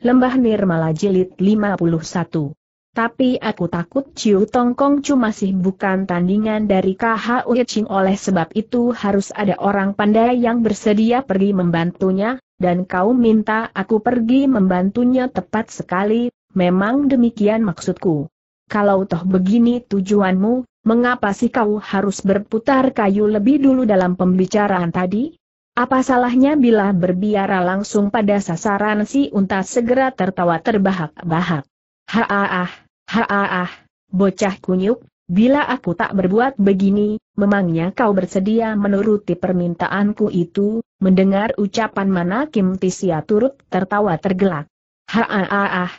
Lembah Nirmala Jilid 51. Tapi aku takut Ciu Tongkong Chu masih bukan tandingan dari KHU Ching oleh sebab itu harus ada orang pandai yang bersedia pergi membantunya, dan kau minta aku pergi membantunya tepat sekali, memang demikian maksudku. Kalau toh begini tujuanmu, mengapa sih kau harus berputar kayu lebih dulu dalam pembicaraan tadi? Apa salahnya bila berbiara langsung pada sasaran si unta segera tertawa terbahak-bahak. Haaah, haaah, bocah kunyuk, bila aku tak berbuat begini, memangnya kau bersedia menuruti permintaanku itu, mendengar ucapan mana Kim Tisia turut tertawa tergelak. Haaah, haaah,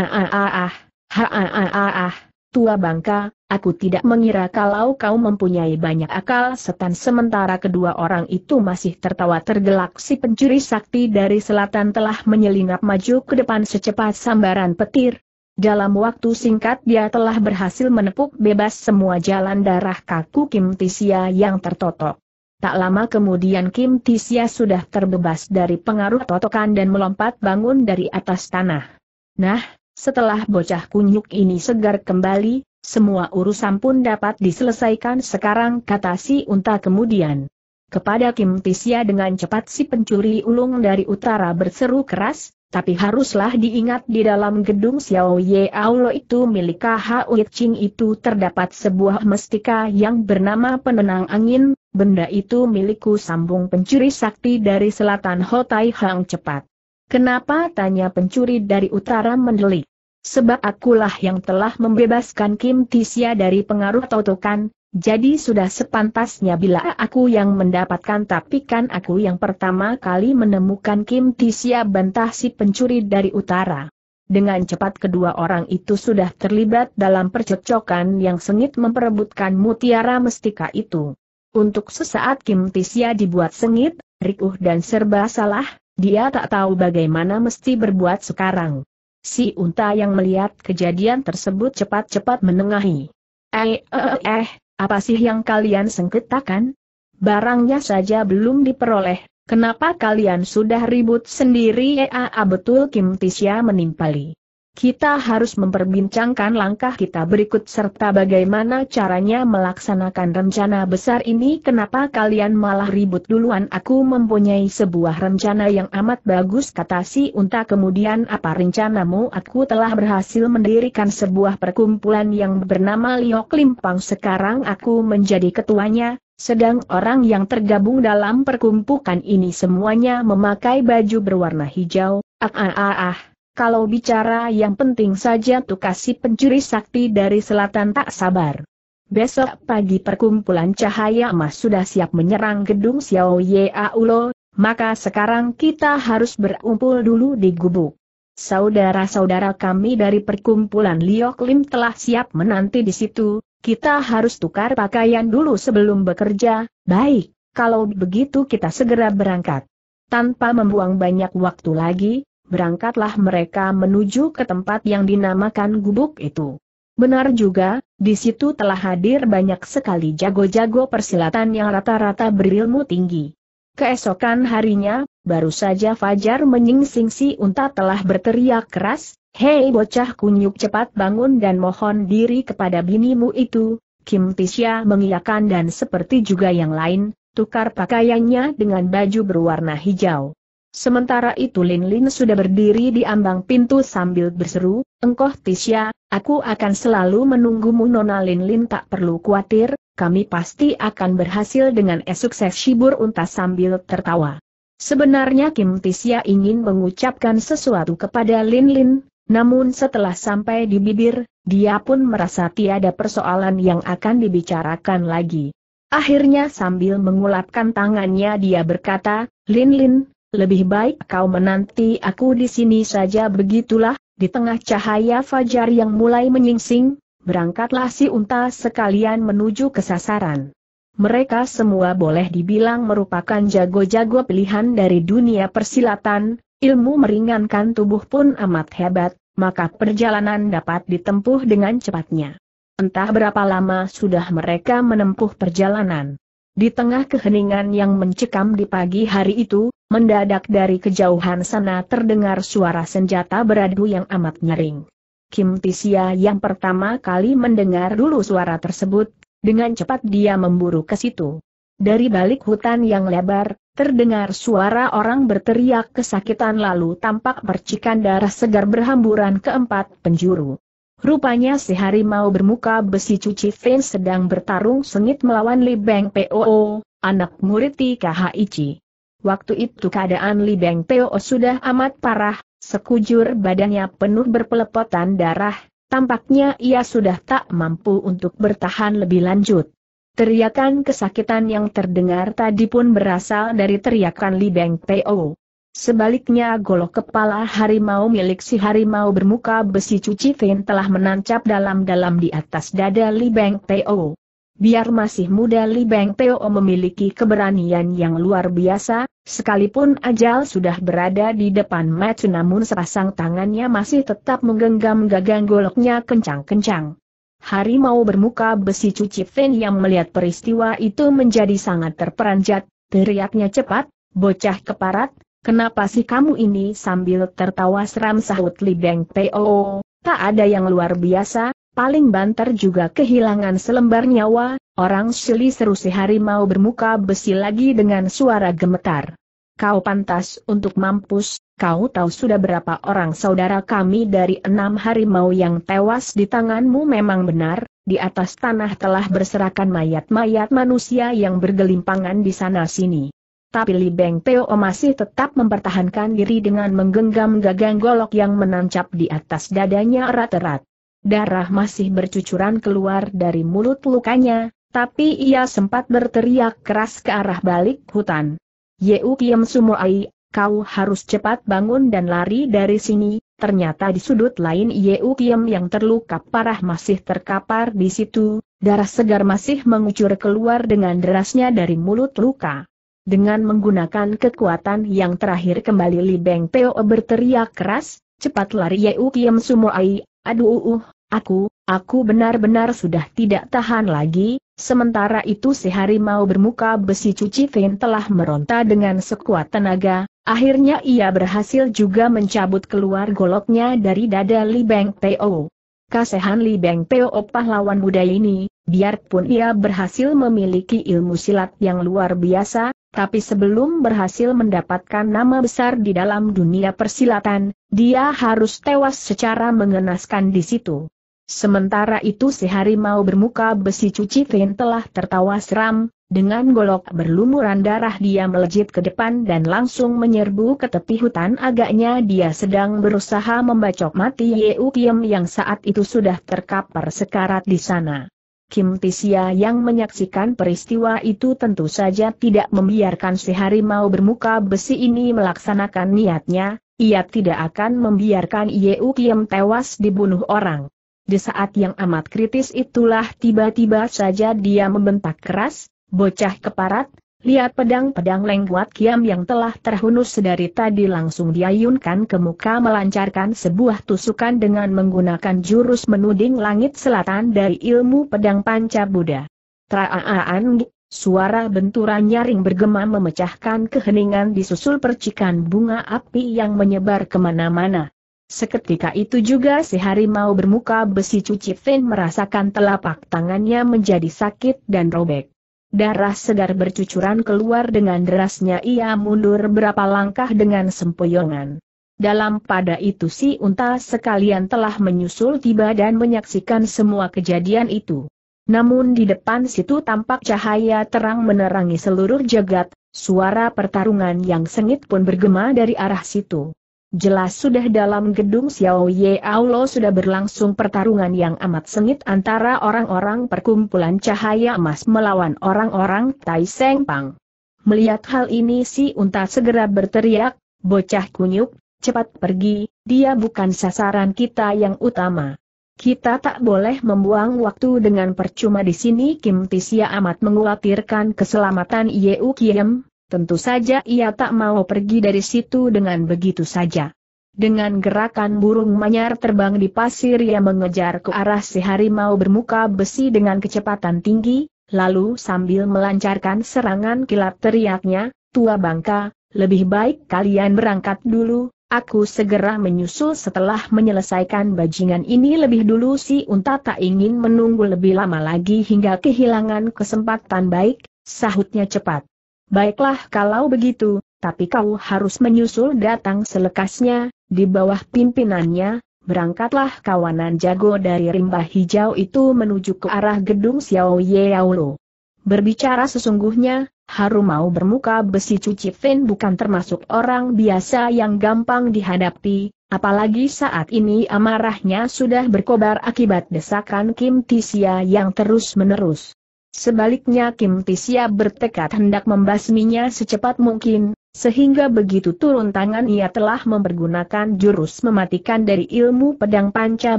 haaah, haaah, haaah. Tua bangka, aku tidak mengira kalau kau mempunyai banyak akal setan sementara kedua orang itu masih tertawa tergelak si pencuri sakti dari selatan telah menyelinap maju ke depan secepat sambaran petir. Dalam waktu singkat dia telah berhasil menepuk bebas semua jalan darah kaku Kim Tisia yang tertotok. Tak lama kemudian Kim Tisia sudah terbebas dari pengaruh totokan dan melompat bangun dari atas tanah. Nah, setelah bocah kunyuk ini segar kembali, semua urusan pun dapat diselesaikan sekarang kata si unta kemudian. Kepada Kim Tisya dengan cepat si pencuri ulung dari utara berseru keras, tapi haruslah diingat di dalam gedung Xiao Ye Aulo itu milik Hao Ching itu terdapat sebuah mestika yang bernama penenang angin, benda itu milikku sambung pencuri sakti dari selatan Hotai Hang cepat. Kenapa tanya pencuri dari utara mendelik? Sebab akulah yang telah membebaskan Kim Tisya dari pengaruh totokan, jadi sudah sepantasnya bila aku yang mendapatkan Tapi kan aku yang pertama kali menemukan Kim Tisya bantah si pencuri dari utara. Dengan cepat kedua orang itu sudah terlibat dalam percocokan yang sengit memperebutkan mutiara mestika itu. Untuk sesaat Kim Tisya dibuat sengit, rikuh dan serba salah, dia tak tahu bagaimana mesti berbuat sekarang. Si unta yang melihat kejadian tersebut cepat-cepat menengahi. Eh, eh, eh, eh, apa sih yang kalian sengketakan? Barangnya saja belum diperoleh, kenapa kalian sudah ribut sendiri? Eh, ah, ah, betul Kim Tisya menimpali kita harus memperbincangkan langkah kita berikut serta bagaimana caranya melaksanakan rencana besar ini. Kenapa kalian malah ribut duluan? Aku mempunyai sebuah rencana yang amat bagus kata si unta kemudian apa rencanamu? Aku telah berhasil mendirikan sebuah perkumpulan yang bernama Liok Limpang sekarang aku menjadi ketuanya, sedang orang yang tergabung dalam perkumpulan ini semuanya memakai baju berwarna hijau, ah ah ah ah kalau bicara yang penting saja tuh kasih pencuri sakti dari selatan tak sabar. Besok pagi perkumpulan cahaya emas sudah siap menyerang gedung Xiao Ye Aulo, maka sekarang kita harus berkumpul dulu di gubuk. Saudara-saudara kami dari perkumpulan Liok Lim telah siap menanti di situ, kita harus tukar pakaian dulu sebelum bekerja, baik. Kalau begitu kita segera berangkat. Tanpa membuang banyak waktu lagi, berangkatlah mereka menuju ke tempat yang dinamakan gubuk itu. Benar juga, di situ telah hadir banyak sekali jago-jago persilatan yang rata-rata berilmu tinggi. Keesokan harinya, baru saja Fajar menyingsing si unta telah berteriak keras, Hei bocah kunyuk cepat bangun dan mohon diri kepada binimu itu, Kim Tisya mengiyakan dan seperti juga yang lain, tukar pakaiannya dengan baju berwarna hijau. Sementara itu Lin Lin sudah berdiri di ambang pintu sambil berseru, Engkoh Tisha, aku akan selalu menunggumu Nona Lin Lin tak perlu khawatir, kami pasti akan berhasil dengan esukses Shibur Unta sambil tertawa. Sebenarnya Kim Tisha ingin mengucapkan sesuatu kepada Lin Lin, namun setelah sampai di bibir, dia pun merasa tiada persoalan yang akan dibicarakan lagi. Akhirnya sambil mengulapkan tangannya dia berkata, Lin Lin, lebih baik kau menanti aku di sini saja begitulah, di tengah cahaya fajar yang mulai menyingsing, berangkatlah si unta sekalian menuju ke sasaran. Mereka semua boleh dibilang merupakan jago-jago pilihan dari dunia persilatan, ilmu meringankan tubuh pun amat hebat, maka perjalanan dapat ditempuh dengan cepatnya. Entah berapa lama sudah mereka menempuh perjalanan. Di tengah keheningan yang mencekam di pagi hari itu, mendadak dari kejauhan sana terdengar suara senjata beradu yang amat nyering. Kim Tisia yang pertama kali mendengar dulu suara tersebut, dengan cepat dia memburu ke situ. Dari balik hutan yang lebar, terdengar suara orang berteriak kesakitan lalu tampak percikan darah segar berhamburan ke empat penjuru. Rupanya si harimau bermuka besi cuci Fren sedang bertarung sengit melawan Li Beng Poo, anak murid Ichi. Waktu itu keadaan Li Beng Poo sudah amat parah, sekujur badannya penuh berpelepotan darah, tampaknya ia sudah tak mampu untuk bertahan lebih lanjut. Teriakan kesakitan yang terdengar tadi pun berasal dari teriakan Li Beng Po. Sebaliknya golok kepala harimau milik si harimau bermuka besi cuci Fin telah menancap dalam-dalam di atas dada Li Beng Teo. Biar masih muda Li Beng Teo memiliki keberanian yang luar biasa, sekalipun ajal sudah berada di depan Matsu namun sepasang tangannya masih tetap menggenggam gagang goloknya kencang-kencang. Harimau bermuka besi cuci Fin yang melihat peristiwa itu menjadi sangat terperanjat, teriaknya cepat, bocah keparat, Kenapa sih kamu ini sambil tertawa seram sahut Li Beng Po? tak ada yang luar biasa, paling banter juga kehilangan selembar nyawa, orang Shili seru si harimau bermuka besi lagi dengan suara gemetar. Kau pantas untuk mampus, kau tahu sudah berapa orang saudara kami dari enam harimau yang tewas di tanganmu memang benar, di atas tanah telah berserakan mayat-mayat manusia yang bergelimpangan di sana-sini tapi Li Beng Teo masih tetap mempertahankan diri dengan menggenggam gagang golok yang menancap di atas dadanya erat-erat. Darah masih bercucuran keluar dari mulut lukanya, tapi ia sempat berteriak keras ke arah balik hutan. Yeu Kiem Sumoai, kau harus cepat bangun dan lari dari sini, ternyata di sudut lain Yeu Kiem yang terluka parah masih terkapar di situ, darah segar masih mengucur keluar dengan derasnya dari mulut luka. Dengan menggunakan kekuatan yang terakhir kembali Li Beng Peo berteriak keras, cepat lari Yeu Kiem Sumoai, aduh uh, uh, aku, aku benar-benar sudah tidak tahan lagi, sementara itu si harimau bermuka besi cuci Fein telah meronta dengan sekuat tenaga, akhirnya ia berhasil juga mencabut keluar goloknya dari dada Li Beng Peo. Kasehan Li Beng Peo pahlawan muda ini, biarpun ia berhasil memiliki ilmu silat yang luar biasa, tapi sebelum berhasil mendapatkan nama besar di dalam dunia persilatan, dia harus tewas secara mengenaskan di situ. Sementara itu si harimau bermuka besi cuci Fin telah tertawa seram, dengan golok berlumuran darah dia melejit ke depan dan langsung menyerbu ke tepi hutan agaknya dia sedang berusaha membacok mati Yeukiem yang saat itu sudah terkapar sekarat di sana. Kim Tisia yang menyaksikan peristiwa itu tentu saja tidak membiarkan si harimau bermuka besi ini melaksanakan niatnya, ia tidak akan membiarkan Yeu Kim tewas dibunuh orang. Di saat yang amat kritis itulah tiba-tiba saja dia membentak keras, bocah keparat, Lihat pedang-pedang lengkuat kiam yang telah terhunus dari tadi langsung diayunkan ke muka melancarkan sebuah tusukan dengan menggunakan jurus menuding langit selatan dari ilmu pedang panca Buddha. Traaan, suara benturan nyaring bergema memecahkan keheningan disusul percikan bunga api yang menyebar kemana-mana. Seketika itu juga si harimau bermuka besi cuci Fin merasakan telapak tangannya menjadi sakit dan robek. Darah segar bercucuran keluar dengan derasnya ia mundur berapa langkah dengan sempoyongan. Dalam pada itu si unta sekalian telah menyusul tiba dan menyaksikan semua kejadian itu. Namun di depan situ tampak cahaya terang menerangi seluruh jagat, suara pertarungan yang sengit pun bergema dari arah situ. Jelas sudah dalam gedung Xiao Ye Aulo sudah berlangsung pertarungan yang amat sengit antara orang-orang perkumpulan cahaya emas melawan orang-orang Tai Seng Pang. Melihat hal ini si unta segera berteriak, bocah kunyuk, cepat pergi, dia bukan sasaran kita yang utama. Kita tak boleh membuang waktu dengan percuma di sini Kim Tisia amat mengkhawatirkan keselamatan Yeu Kiem, Tentu saja ia tak mau pergi dari situ dengan begitu saja. Dengan gerakan burung manyar terbang di pasir ia mengejar ke arah si harimau bermuka besi dengan kecepatan tinggi, lalu sambil melancarkan serangan kilat teriaknya, Tua Bangka, lebih baik kalian berangkat dulu, aku segera menyusul setelah menyelesaikan bajingan ini lebih dulu si unta tak ingin menunggu lebih lama lagi hingga kehilangan kesempatan baik, sahutnya cepat. Baiklah kalau begitu, tapi kau harus menyusul datang selekasnya, di bawah pimpinannya, berangkatlah kawanan jago dari rimba hijau itu menuju ke arah gedung Xiao Yeaulo. Berbicara sesungguhnya, Haru mau bermuka besi cuci Fin bukan termasuk orang biasa yang gampang dihadapi, apalagi saat ini amarahnya sudah berkobar akibat desakan Kim Tisia yang terus-menerus. Sebaliknya Kim Tisia bertekad hendak membasminya secepat mungkin, sehingga begitu turun tangan ia telah mempergunakan jurus mematikan dari ilmu pedang panca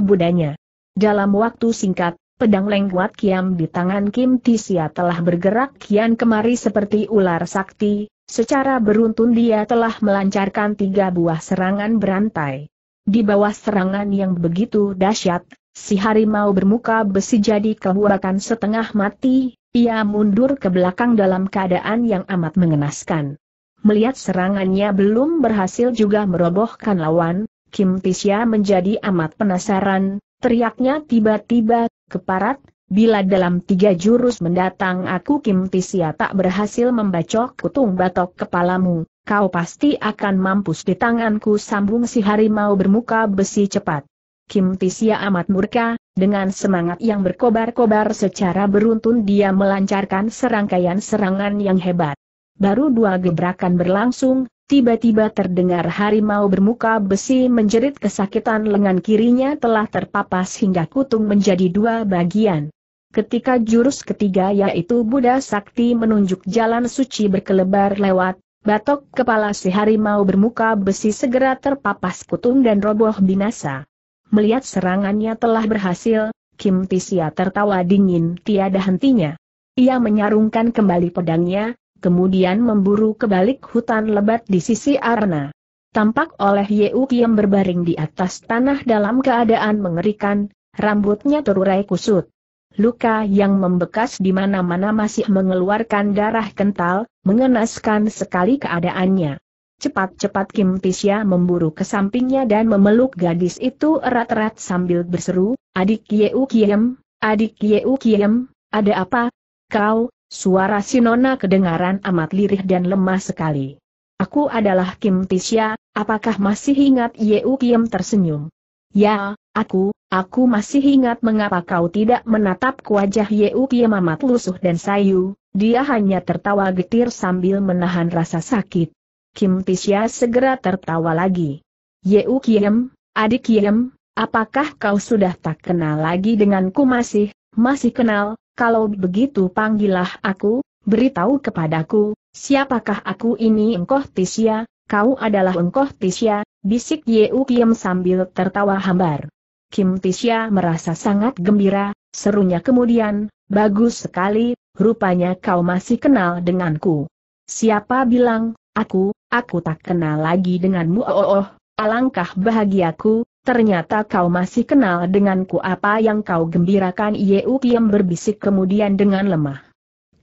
budanya. Dalam waktu singkat, pedang lengkuat kiam di tangan Kim Tisia telah bergerak kian kemari seperti ular sakti, secara beruntun dia telah melancarkan tiga buah serangan berantai. Di bawah serangan yang begitu dahsyat, Si harimau bermuka besi jadi kehuakan setengah mati, ia mundur ke belakang dalam keadaan yang amat mengenaskan. Melihat serangannya belum berhasil juga merobohkan lawan, Kim Tisya menjadi amat penasaran, teriaknya tiba-tiba, keparat, bila dalam tiga jurus mendatang aku Kim Tisya tak berhasil membacok kutung batok kepalamu, kau pasti akan mampus di tanganku sambung si harimau bermuka besi cepat. Kim Tisya amat murka, dengan semangat yang berkobar-kobar secara beruntun dia melancarkan serangkaian serangan yang hebat. Baru dua gebrakan berlangsung, tiba-tiba terdengar harimau bermuka besi menjerit kesakitan lengan kirinya telah terpapas hingga kutung menjadi dua bagian. Ketika jurus ketiga yaitu Buddha Sakti menunjuk jalan suci berkelebar lewat, batok kepala si harimau bermuka besi segera terpapas kutung dan roboh binasa. Melihat serangannya telah berhasil, Kim Tisia tertawa dingin tiada hentinya. Ia menyarungkan kembali pedangnya, kemudian memburu ke balik hutan lebat di sisi Arna. Tampak oleh Yeu Kiem berbaring di atas tanah dalam keadaan mengerikan, rambutnya terurai kusut. Luka yang membekas di mana-mana masih mengeluarkan darah kental, mengenaskan sekali keadaannya. Cepat-cepat Kim Tisya memburu ke sampingnya dan memeluk gadis itu erat-erat sambil berseru, Adik Yeu Kiem, Adik Yeu Kiem, ada apa? Kau, suara Sinona kedengaran amat lirih dan lemah sekali. Aku adalah Kim Tisya, apakah masih ingat Yeu Kiem tersenyum? Ya, aku, aku masih ingat mengapa kau tidak menatap wajah Yeu Kiem amat lusuh dan sayu, dia hanya tertawa getir sambil menahan rasa sakit. Kim Tisya segera tertawa lagi. Yeu Kiem, adik Kim, apakah kau sudah tak kenal lagi denganku masih, masih kenal, kalau begitu panggillah aku, beritahu kepadaku, siapakah aku ini engkau Tisya, kau adalah engkau Tisya, bisik Yeu Kiem sambil tertawa hambar. Kim Tisya merasa sangat gembira, serunya kemudian, bagus sekali, rupanya kau masih kenal denganku. Siapa bilang, aku, aku tak kenal lagi denganmu oh, oh oh, alangkah bahagiaku, ternyata kau masih kenal denganku apa yang kau gembirakan Yeu kiam berbisik kemudian dengan lemah.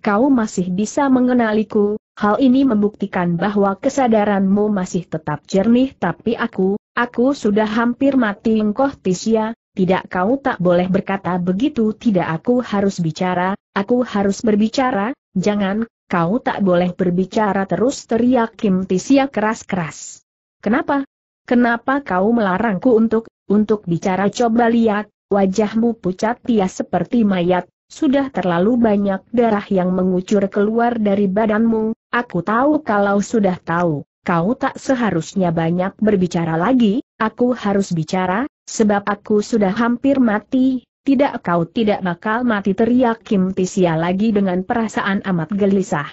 Kau masih bisa mengenaliku, hal ini membuktikan bahwa kesadaranmu masih tetap jernih tapi aku, aku sudah hampir mati engkoh Tisya, tidak kau tak boleh berkata begitu tidak aku harus bicara, aku harus berbicara, jangan Kau tak boleh berbicara terus teriak Kim Tisia keras-keras. Kenapa? Kenapa kau melarangku untuk, untuk bicara coba lihat, wajahmu pucat pias seperti mayat, sudah terlalu banyak darah yang mengucur keluar dari badanmu, aku tahu kalau sudah tahu, kau tak seharusnya banyak berbicara lagi, aku harus bicara, sebab aku sudah hampir mati, tidak kau tidak bakal mati teriak Kim Tisia lagi dengan perasaan amat gelisah.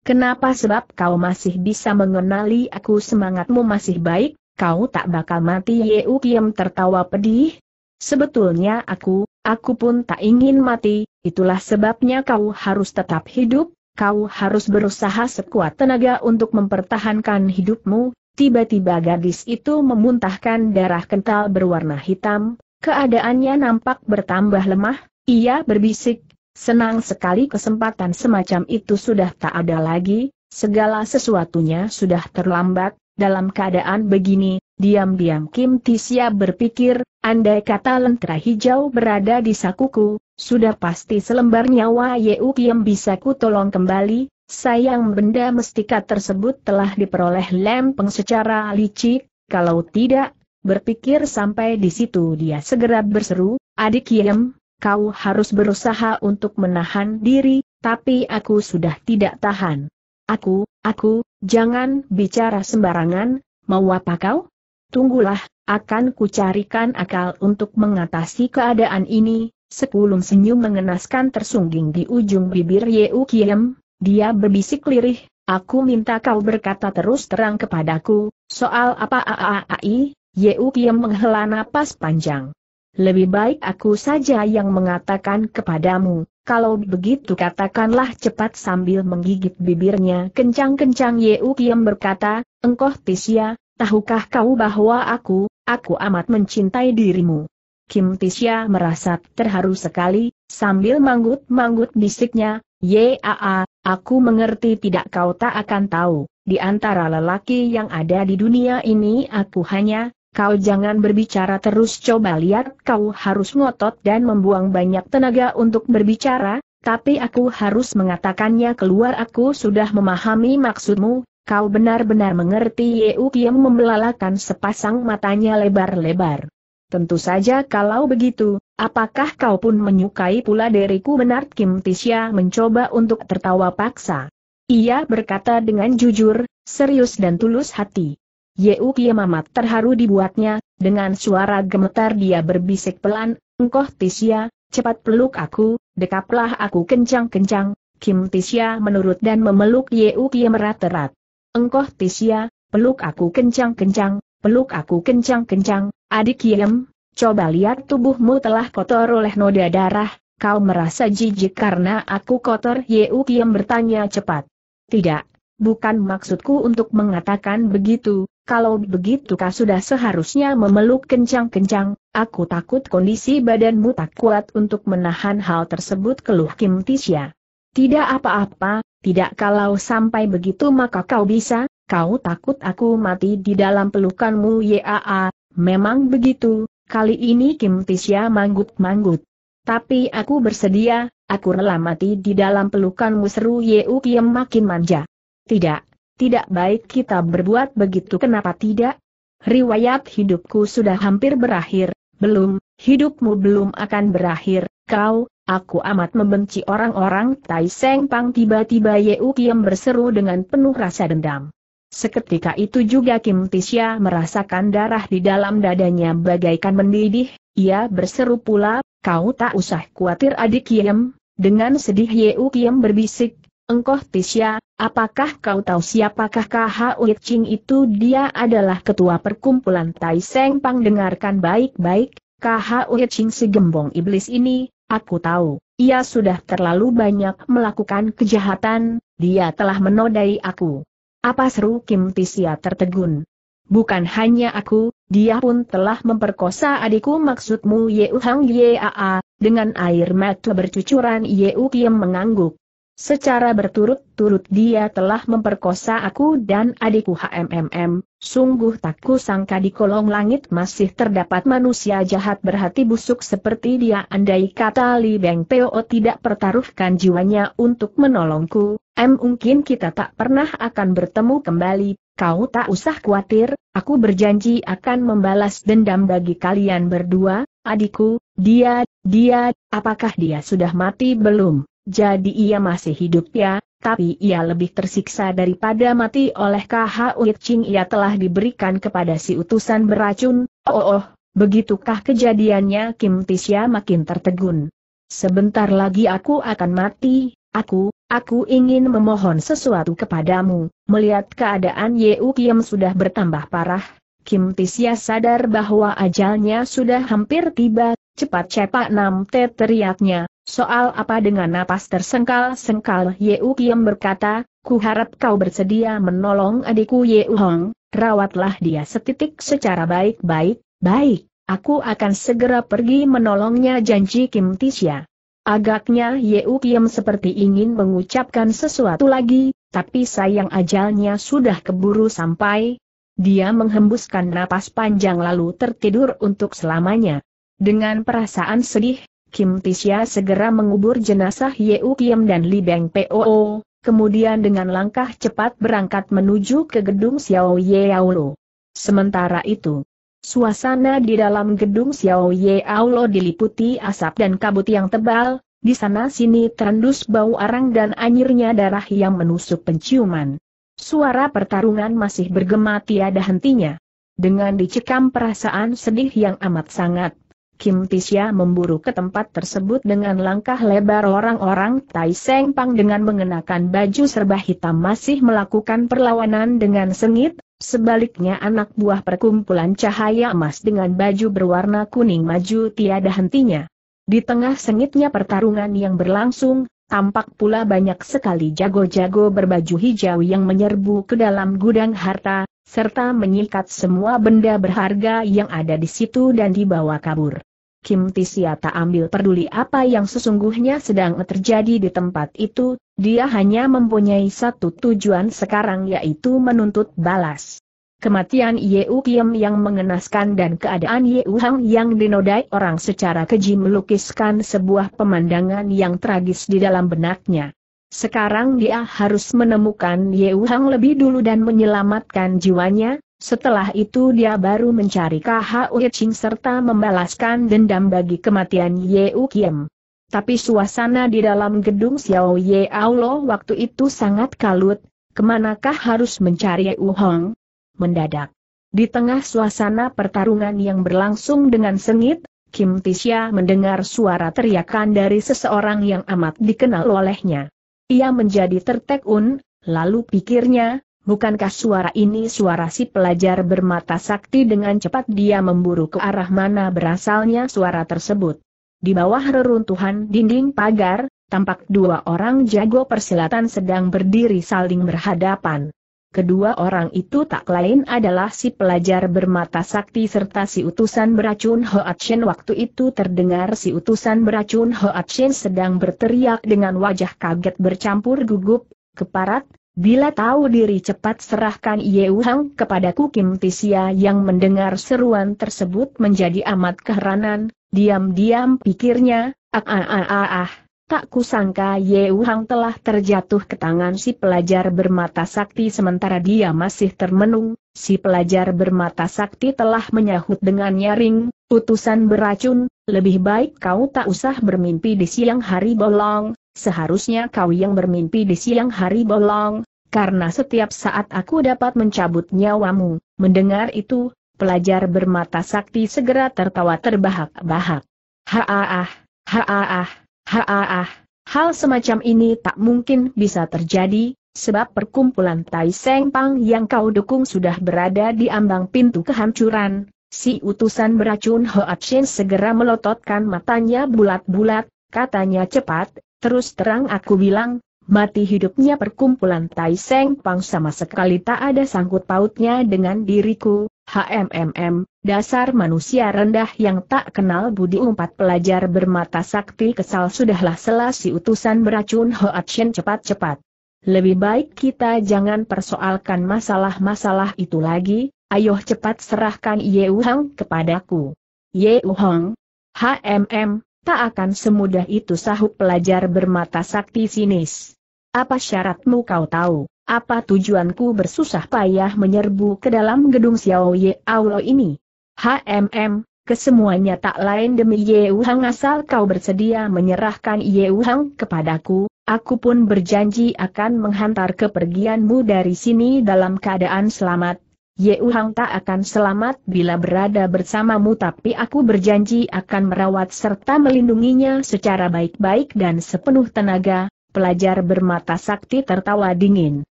Kenapa sebab kau masih bisa mengenali aku semangatmu masih baik, kau tak bakal mati Yeu Kim tertawa pedih? Sebetulnya aku, aku pun tak ingin mati, itulah sebabnya kau harus tetap hidup, kau harus berusaha sekuat tenaga untuk mempertahankan hidupmu. Tiba-tiba gadis itu memuntahkan darah kental berwarna hitam, Keadaannya nampak bertambah lemah, ia berbisik, senang sekali kesempatan semacam itu sudah tak ada lagi, segala sesuatunya sudah terlambat, dalam keadaan begini, diam-diam Kim Tisya berpikir, andai kata lentera hijau berada di sakuku, sudah pasti selembar nyawa Yeu Kim bisa ku tolong kembali, sayang benda mestika tersebut telah diperoleh lempeng secara licik, kalau tidak, Berpikir sampai di situ dia segera berseru, adik Yem, kau harus berusaha untuk menahan diri, tapi aku sudah tidak tahan. Aku, aku, jangan bicara sembarangan, mau apa kau? Tunggulah, akan kucarikan akal untuk mengatasi keadaan ini, sekulum senyum mengenaskan tersungging di ujung bibir Yeu Kiem, dia berbisik lirih, aku minta kau berkata terus terang kepadaku, soal apa aai, Yeuk Ukiem menghela napas panjang. Lebih baik aku saja yang mengatakan kepadamu, kalau begitu katakanlah cepat sambil menggigit bibirnya kencang-kencang Yeuk Ukiem berkata, Engkoh Tisya, tahukah kau bahwa aku, aku amat mencintai dirimu. Kim Tisya merasa terharu sekali, sambil manggut-manggut bisiknya, Yaa, aku mengerti tidak kau tak akan tahu, di antara lelaki yang ada di dunia ini aku hanya, Kau jangan berbicara terus coba lihat kau harus ngotot dan membuang banyak tenaga untuk berbicara, tapi aku harus mengatakannya keluar aku sudah memahami maksudmu, kau benar-benar mengerti Yeu Kiem membelalakan sepasang matanya lebar-lebar. Tentu saja kalau begitu, apakah kau pun menyukai pula diriku benar Kim Tisya mencoba untuk tertawa paksa. Ia berkata dengan jujur, serius dan tulus hati. Yeukie mamat terharu dibuatnya, dengan suara gemetar dia berbisik pelan, Engkoh Tisya, cepat peluk aku, dekaplah aku kencang-kencang, Kim Tisya menurut dan memeluk Yeu Yeukie merat-erat. Engkoh Tisya, peluk aku kencang-kencang, peluk aku kencang-kencang, adik Yem, coba lihat tubuhmu telah kotor oleh noda darah, kau merasa jijik karena aku kotor Yeu Yeukie bertanya cepat. Tidak, bukan maksudku untuk mengatakan begitu, kalau begitu kau sudah seharusnya memeluk kencang-kencang, aku takut kondisi badanmu tak kuat untuk menahan hal tersebut keluh Kim Tisha. Tidak apa-apa, tidak kalau sampai begitu maka kau bisa, kau takut aku mati di dalam pelukanmu Yaa, memang begitu, kali ini Kim Tisha manggut-manggut. Tapi aku bersedia, aku rela mati di dalam pelukanmu seru Yeu Kim makin manja. Tidak, tidak baik kita berbuat begitu kenapa tidak? Riwayat hidupku sudah hampir berakhir, belum, hidupmu belum akan berakhir, kau, aku amat membenci orang-orang Tai Seng Pang tiba-tiba Yeu Kiem berseru dengan penuh rasa dendam. Seketika itu juga Kim Tisya merasakan darah di dalam dadanya bagaikan mendidih, ia berseru pula, kau tak usah khawatir adik Kiem, dengan sedih Yeu Kiem berbisik, Engkoh Tisya, apakah kau tahu siapakah Khui Ching itu dia adalah ketua perkumpulan Tai Seng Pang dengarkan baik-baik, Khui Ching gembong iblis ini, aku tahu, ia sudah terlalu banyak melakukan kejahatan, dia telah menodai aku. Apa seru Kim Tisya tertegun? Bukan hanya aku, dia pun telah memperkosa adikku maksudmu Yeu Hang Yeaa, dengan air mata bercucuran Yeu Kim mengangguk. Secara berturut-turut dia telah memperkosa aku dan adikku HMMM, sungguh tak sangka di kolong langit masih terdapat manusia jahat berhati busuk seperti dia andai kata Li Beng Peo tidak pertaruhkan jiwanya untuk menolongku, M mungkin kita tak pernah akan bertemu kembali, kau tak usah khawatir, aku berjanji akan membalas dendam bagi kalian berdua, adikku, dia, dia, apakah dia sudah mati belum? Jadi ia masih hidup ya, tapi ia lebih tersiksa daripada mati oleh KH Uitching ia telah diberikan kepada si utusan beracun, oh oh, begitukah kejadiannya Kim Tisya makin tertegun. Sebentar lagi aku akan mati, aku, aku ingin memohon sesuatu kepadamu, melihat keadaan Yeuk Kim sudah bertambah parah, Kim Tisya sadar bahwa ajalnya sudah hampir tiba, cepat cepat nam teriaknya, Soal apa dengan napas tersengkal-sengkal Yeu Kiem berkata, ku harap kau bersedia menolong adikku Yeu Hong, rawatlah dia setitik secara baik-baik, baik, aku akan segera pergi menolongnya janji Kim Tisya. Agaknya Yeu Kiem seperti ingin mengucapkan sesuatu lagi, tapi sayang ajalnya sudah keburu sampai. Dia menghembuskan napas panjang lalu tertidur untuk selamanya. Dengan perasaan sedih, Kim Tisya segera mengubur jenazah U Kim dan Li Beng Poo, kemudian dengan langkah cepat berangkat menuju ke gedung Xiao Ye Aulo. Sementara itu, suasana di dalam gedung Xiao Ye Aulo diliputi asap dan kabut yang tebal, di sana-sini terendus bau arang dan anyirnya darah yang menusuk penciuman. Suara pertarungan masih bergema tiada hentinya. Dengan dicekam perasaan sedih yang amat sangat Kim Tisya memburu ke tempat tersebut dengan langkah lebar orang-orang Tai Seng Pang dengan mengenakan baju serba hitam masih melakukan perlawanan dengan sengit, sebaliknya anak buah perkumpulan cahaya emas dengan baju berwarna kuning maju tiada hentinya. Di tengah sengitnya pertarungan yang berlangsung, Tampak pula banyak sekali jago-jago berbaju hijau yang menyerbu ke dalam gudang harta, serta menyikat semua benda berharga yang ada di situ dan dibawa kabur. Kim Tisia tak ambil peduli apa yang sesungguhnya sedang terjadi di tempat itu, dia hanya mempunyai satu tujuan sekarang yaitu menuntut balas. Kematian Yeu Kim yang mengenaskan dan keadaan Yeu Hang yang dinodai orang secara keji melukiskan sebuah pemandangan yang tragis di dalam benaknya. Sekarang dia harus menemukan Yeu Hang lebih dulu dan menyelamatkan jiwanya, setelah itu dia baru mencari KHU Ching serta membalaskan dendam bagi kematian Yeu Kiem. Tapi suasana di dalam gedung Xiao Ye Aulo waktu itu sangat kalut, kemanakah harus mencari Yeu Hong? Mendadak. Di tengah suasana pertarungan yang berlangsung dengan sengit, Kim Tisha mendengar suara teriakan dari seseorang yang amat dikenal olehnya. Ia menjadi tertekun, lalu pikirnya, Bukankah suara ini suara si pelajar bermata sakti dengan cepat dia memburu ke arah mana berasalnya suara tersebut. Di bawah reruntuhan dinding pagar, tampak dua orang jago persilatan sedang berdiri saling berhadapan. Kedua orang itu tak lain adalah si pelajar bermata sakti serta si utusan beracun Shen. waktu itu terdengar si utusan beracun Shen sedang berteriak dengan wajah kaget bercampur gugup, keparat, Bila tahu diri cepat serahkan Yeu Hang Ku Kim Tisia yang mendengar seruan tersebut menjadi amat keheranan, diam-diam pikirnya, ah ah ah ah ah. Tak kusangka Yeu Hang telah terjatuh ke tangan si pelajar bermata sakti sementara dia masih termenung, si pelajar bermata sakti telah menyahut dengan nyaring, putusan beracun, lebih baik kau tak usah bermimpi di siang hari bolong, Seharusnya kau yang bermimpi di siang hari bolong, karena setiap saat aku dapat mencabut nyawamu. Mendengar itu, pelajar bermata sakti segera tertawa terbahak-bahak. Haaah, haaah, haaah, hal semacam ini tak mungkin bisa terjadi, sebab perkumpulan Tai Seng Pang yang kau dukung sudah berada di ambang pintu kehancuran. Si utusan beracun Hoatshin segera melototkan matanya bulat-bulat, katanya cepat, terus terang aku bilang, Mati hidupnya perkumpulan Tai Seng Pang sama sekali tak ada sangkut pautnya dengan diriku, HMMM, dasar manusia rendah yang tak kenal budi Empat pelajar bermata sakti kesal sudahlah selasi utusan beracun Hoatshen cepat-cepat. Lebih baik kita jangan persoalkan masalah-masalah itu lagi, ayo cepat serahkan Ye U Hang kepadaku. Ye U Hang, HMM, tak akan semudah itu sahut pelajar bermata sakti sinis. Apa syaratmu kau tahu? Apa tujuanku bersusah payah menyerbu ke dalam gedung Xiao Ye Aulo ini? HMM, kesemuanya tak lain demi Ye Hang asal kau bersedia menyerahkan Ye Hang kepadaku, aku pun berjanji akan menghantar kepergianmu dari sini dalam keadaan selamat. Ye Hang tak akan selamat bila berada bersamamu tapi aku berjanji akan merawat serta melindunginya secara baik-baik dan sepenuh tenaga, Pelajar bermata sakti tertawa dingin.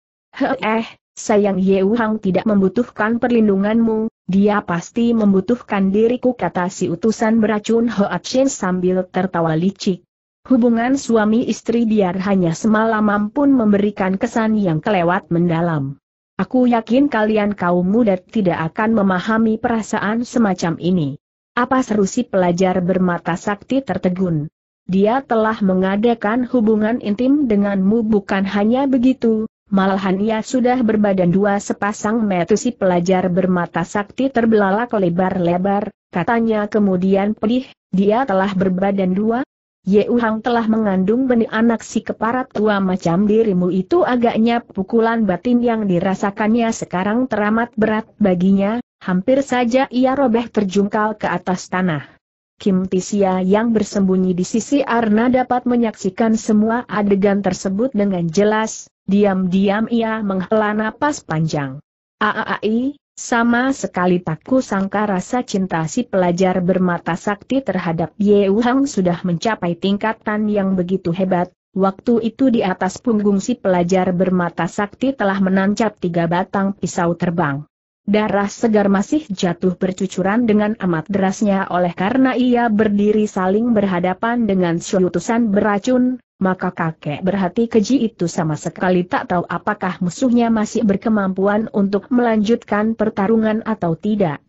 He eh, sayang Yeu Hang tidak membutuhkan perlindunganmu, dia pasti membutuhkan diriku kata si utusan beracun Hoat Shin sambil tertawa licik. Hubungan suami istri biar hanya semalam pun memberikan kesan yang kelewat mendalam. Aku yakin kalian kaum muda tidak akan memahami perasaan semacam ini. Apa seru si pelajar bermata sakti tertegun? Dia telah mengadakan hubungan intim denganmu bukan hanya begitu, malahan ia sudah berbadan dua sepasang metusi pelajar bermata sakti terbelalak lebar-lebar, katanya kemudian pedih, dia telah berbadan dua, Ye Uhang telah mengandung benih anak si keparat tua macam dirimu itu agaknya pukulan batin yang dirasakannya sekarang teramat berat baginya, hampir saja ia robeh terjungkal ke atas tanah. Kim Tisia yang bersembunyi di sisi Arna dapat menyaksikan semua adegan tersebut dengan jelas, diam-diam ia menghela napas panjang. Aai, sama sekali tak sangka rasa cinta si pelajar bermata sakti terhadap Ye Hang sudah mencapai tingkatan yang begitu hebat, Waktu itu di atas punggung si pelajar bermata sakti telah menancap tiga batang pisau terbang. Darah segar masih jatuh bercucuran dengan amat derasnya oleh karena ia berdiri saling berhadapan dengan syutusan beracun, maka kakek berhati keji itu sama sekali tak tahu apakah musuhnya masih berkemampuan untuk melanjutkan pertarungan atau tidak.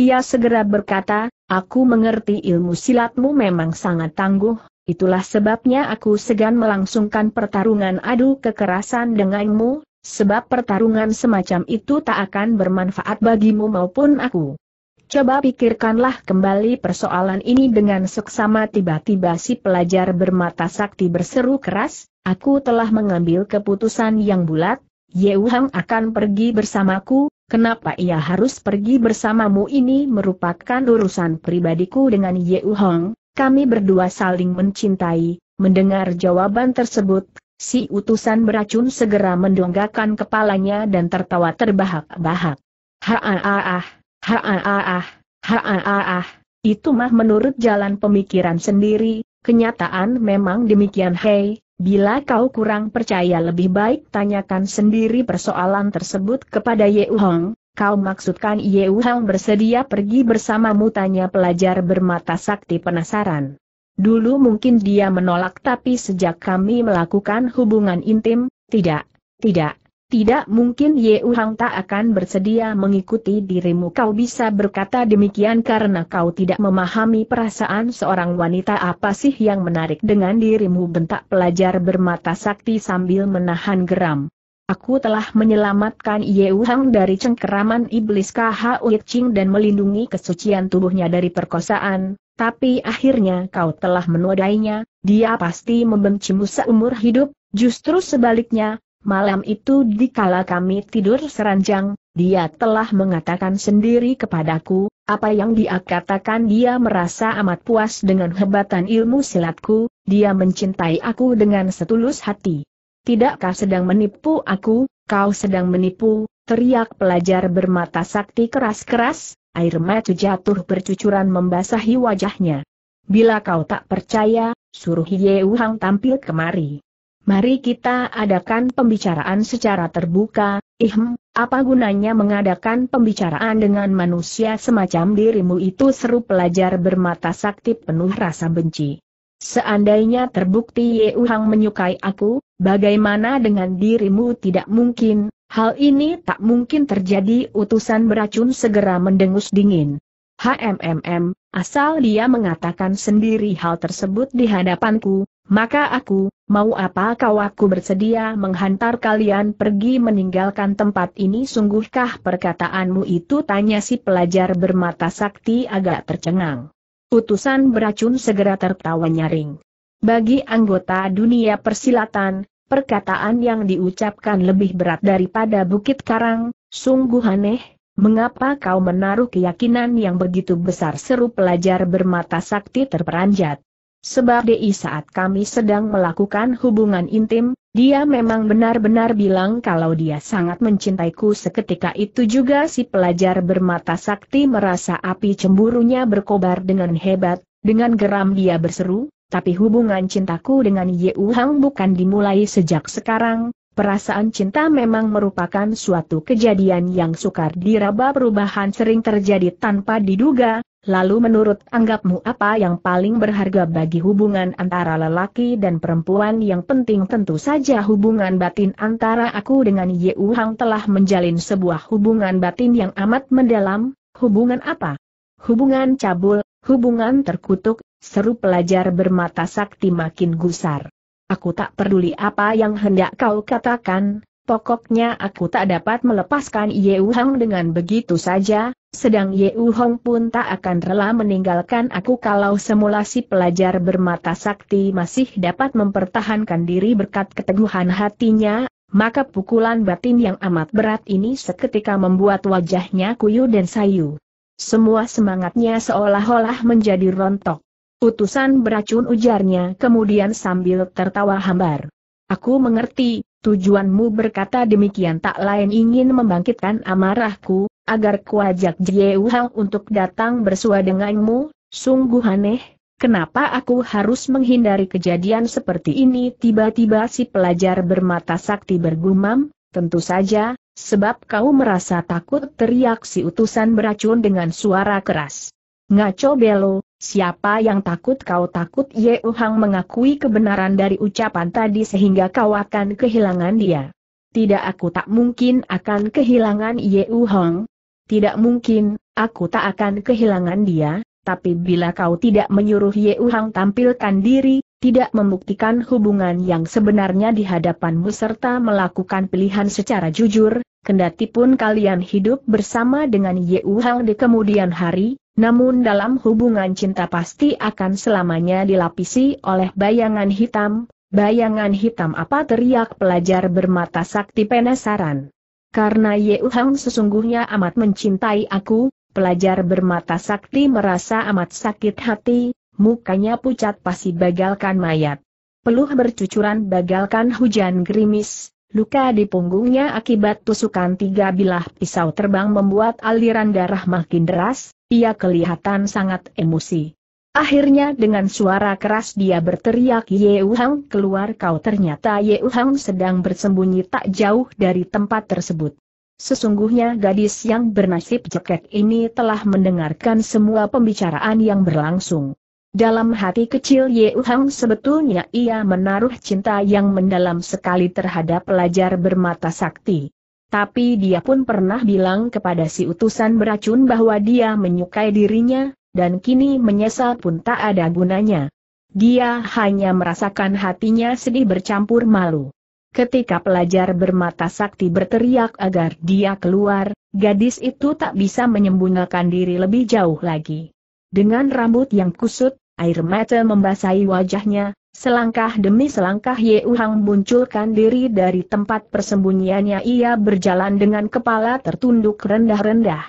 Ia segera berkata, aku mengerti ilmu silatmu memang sangat tangguh, itulah sebabnya aku segan melangsungkan pertarungan adu kekerasan denganmu, Sebab pertarungan semacam itu tak akan bermanfaat bagimu maupun aku. Coba pikirkanlah kembali persoalan ini dengan seksama tiba-tiba si pelajar bermata sakti berseru keras, aku telah mengambil keputusan yang bulat, Yeuhang akan pergi bersamaku, kenapa ia harus pergi bersamamu ini merupakan urusan pribadiku dengan Yeuhang, kami berdua saling mencintai, mendengar jawaban tersebut, Si utusan beracun segera mendonggakan kepalanya dan tertawa terbahak-bahak. Ha-ah-ah, ha-ah-ah, ha-ah-ah, itu mah menurut jalan pemikiran sendiri, kenyataan memang demikian hei, bila kau kurang percaya lebih baik tanyakan sendiri persoalan tersebut kepada Ye Hong, kau maksudkan Ye Hong bersedia pergi bersamamu tanya pelajar bermata sakti penasaran. Dulu mungkin dia menolak tapi sejak kami melakukan hubungan intim, tidak, tidak, tidak mungkin Ye Uhang tak akan bersedia mengikuti dirimu. Kau bisa berkata demikian karena kau tidak memahami perasaan seorang wanita apa sih yang menarik dengan dirimu bentak pelajar bermata sakti sambil menahan geram. Aku telah menyelamatkan Yeu Hang dari cengkeraman iblis Khui Ching dan melindungi kesucian tubuhnya dari perkosaan, tapi akhirnya kau telah menodainya, dia pasti membencimu seumur hidup, justru sebaliknya, malam itu dikala kami tidur seranjang, dia telah mengatakan sendiri kepadaku, apa yang dia katakan dia merasa amat puas dengan hebatan ilmu silatku, dia mencintai aku dengan setulus hati. Tidakkah sedang menipu aku, kau sedang menipu, teriak pelajar bermata sakti keras-keras, air mata jatuh bercucuran membasahi wajahnya. Bila kau tak percaya, suruh Ye Hang tampil kemari. Mari kita adakan pembicaraan secara terbuka, ihm, apa gunanya mengadakan pembicaraan dengan manusia semacam dirimu itu seru pelajar bermata sakti penuh rasa benci. Seandainya terbukti Ye Hang menyukai aku, Bagaimana dengan dirimu tidak mungkin, hal ini tak mungkin terjadi utusan beracun segera mendengus dingin. HMMM, asal dia mengatakan sendiri hal tersebut di hadapanku, maka aku, mau apa kau aku bersedia menghantar kalian pergi meninggalkan tempat ini sungguhkah perkataanmu itu tanya si pelajar bermata sakti agak tercengang. Utusan beracun segera tertawa nyaring. Bagi anggota dunia persilatan, Perkataan yang diucapkan lebih berat daripada Bukit Karang, sungguh aneh, mengapa kau menaruh keyakinan yang begitu besar seru pelajar bermata sakti terperanjat. Sebab di saat kami sedang melakukan hubungan intim, dia memang benar-benar bilang kalau dia sangat mencintaiku seketika itu juga si pelajar bermata sakti merasa api cemburunya berkobar dengan hebat, dengan geram dia berseru, tapi hubungan cintaku dengan Ye Hang bukan dimulai sejak sekarang, perasaan cinta memang merupakan suatu kejadian yang sukar diraba perubahan sering terjadi tanpa diduga, lalu menurut anggapmu apa yang paling berharga bagi hubungan antara lelaki dan perempuan yang penting tentu saja hubungan batin antara aku dengan Ye Hang telah menjalin sebuah hubungan batin yang amat mendalam, hubungan apa? Hubungan cabul, hubungan terkutuk, seru pelajar bermata sakti makin gusar. Aku tak peduli apa yang hendak kau katakan, pokoknya aku tak dapat melepaskan Yeu Hong dengan begitu saja, sedang Yeu Hong pun tak akan rela meninggalkan aku kalau semula si pelajar bermata sakti masih dapat mempertahankan diri berkat keteguhan hatinya, maka pukulan batin yang amat berat ini seketika membuat wajahnya kuyu dan sayu. Semua semangatnya seolah-olah menjadi rontok. Utusan beracun ujarnya kemudian sambil tertawa hambar. Aku mengerti, tujuanmu berkata demikian tak lain ingin membangkitkan amarahku, agar kuajak Jieuhang untuk datang bersua denganmu, sungguh aneh, kenapa aku harus menghindari kejadian seperti ini tiba-tiba si pelajar bermata sakti bergumam, tentu saja, sebab kau merasa takut teriak si utusan beracun dengan suara keras. Ngaco belo, Siapa yang takut kau takut Ye Uhang mengakui kebenaran dari ucapan tadi sehingga kau akan kehilangan dia. Tidak aku tak mungkin akan kehilangan Ye Uhang. Tidak mungkin, aku tak akan kehilangan dia, tapi bila kau tidak menyuruh Ye Uhang tampilkan diri, tidak membuktikan hubungan yang sebenarnya di hadapanmu serta melakukan pilihan secara jujur, kendati pun kalian hidup bersama dengan Ye Uhang di kemudian hari, namun dalam hubungan cinta pasti akan selamanya dilapisi oleh bayangan hitam, bayangan hitam apa teriak pelajar bermata sakti penasaran. Karena Ye Hang sesungguhnya amat mencintai aku, pelajar bermata sakti merasa amat sakit hati, mukanya pucat pasti bagalkan mayat. Peluh bercucuran bagalkan hujan gerimis, luka di punggungnya akibat tusukan tiga bilah pisau terbang membuat aliran darah makin deras, ia kelihatan sangat emosi. Akhirnya dengan suara keras dia berteriak Ye Hang keluar kau ternyata Ye Hang sedang bersembunyi tak jauh dari tempat tersebut. Sesungguhnya gadis yang bernasib jeket ini telah mendengarkan semua pembicaraan yang berlangsung. Dalam hati kecil Ye Hang sebetulnya ia menaruh cinta yang mendalam sekali terhadap pelajar bermata sakti. Tapi dia pun pernah bilang kepada si utusan beracun bahwa dia menyukai dirinya, dan kini menyesal pun tak ada gunanya. Dia hanya merasakan hatinya sedih bercampur malu. Ketika pelajar bermata sakti berteriak agar dia keluar, gadis itu tak bisa menyembunyikan diri lebih jauh lagi. Dengan rambut yang kusut, air mata membasahi wajahnya, Selangkah demi selangkah Ye Uhang munculkan diri dari tempat persembunyiannya ia berjalan dengan kepala tertunduk rendah-rendah.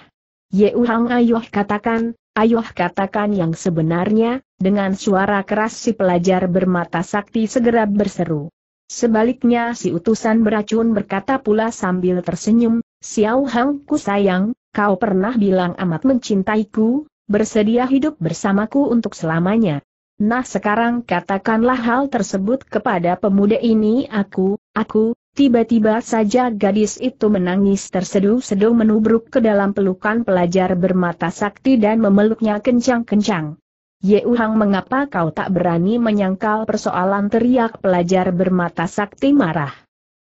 Ye Uhang ayuh katakan, ayuh katakan yang sebenarnya, dengan suara keras si pelajar bermata sakti segera berseru. Sebaliknya si utusan beracun berkata pula sambil tersenyum, Xiao Hang ku sayang, kau pernah bilang amat mencintaiku, bersedia hidup bersamaku untuk selamanya. Nah sekarang katakanlah hal tersebut kepada pemuda ini aku, aku, tiba-tiba saja gadis itu menangis terseduh-seduh menubruk ke dalam pelukan pelajar bermata sakti dan memeluknya kencang-kencang. Uhang mengapa kau tak berani menyangkal persoalan teriak pelajar bermata sakti marah.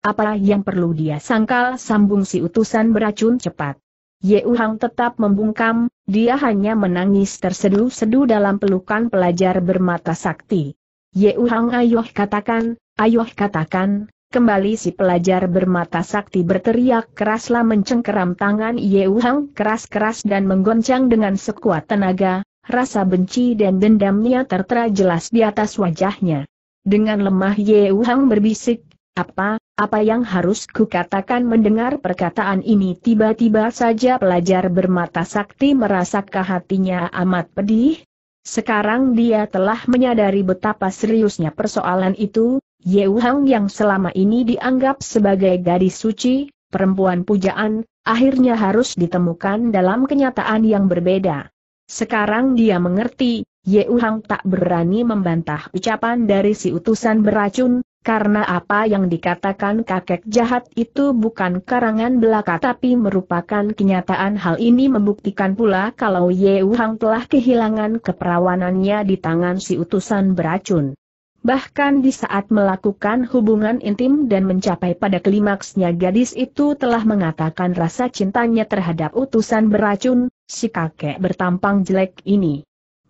Apa yang perlu dia sangkal sambung si utusan beracun cepat. Ye Uhang tetap membungkam, dia hanya menangis tersedu-sedu dalam pelukan pelajar bermata sakti. Ye Uhang ayoh katakan, ayoh katakan, kembali si pelajar bermata sakti berteriak keraslah mencengkeram tangan Ye Uhang keras-keras dan menggoncang dengan sekuat tenaga, rasa benci dan dendamnya tertera jelas di atas wajahnya. Dengan lemah Ye Uhang berbisik, apa, apa yang harus kukatakan mendengar perkataan ini tiba-tiba saja pelajar bermata sakti merasa hatinya amat pedih. Sekarang dia telah menyadari betapa seriusnya persoalan itu, Yeu Hang yang selama ini dianggap sebagai gadis suci, perempuan pujaan, akhirnya harus ditemukan dalam kenyataan yang berbeda. Sekarang dia mengerti, Yeu Hang tak berani membantah ucapan dari si utusan beracun, karena apa yang dikatakan kakek jahat itu bukan karangan belaka tapi merupakan kenyataan hal ini membuktikan pula kalau Ye Hang telah kehilangan keperawanannya di tangan si utusan beracun. Bahkan di saat melakukan hubungan intim dan mencapai pada klimaksnya gadis itu telah mengatakan rasa cintanya terhadap utusan beracun, si kakek bertampang jelek ini.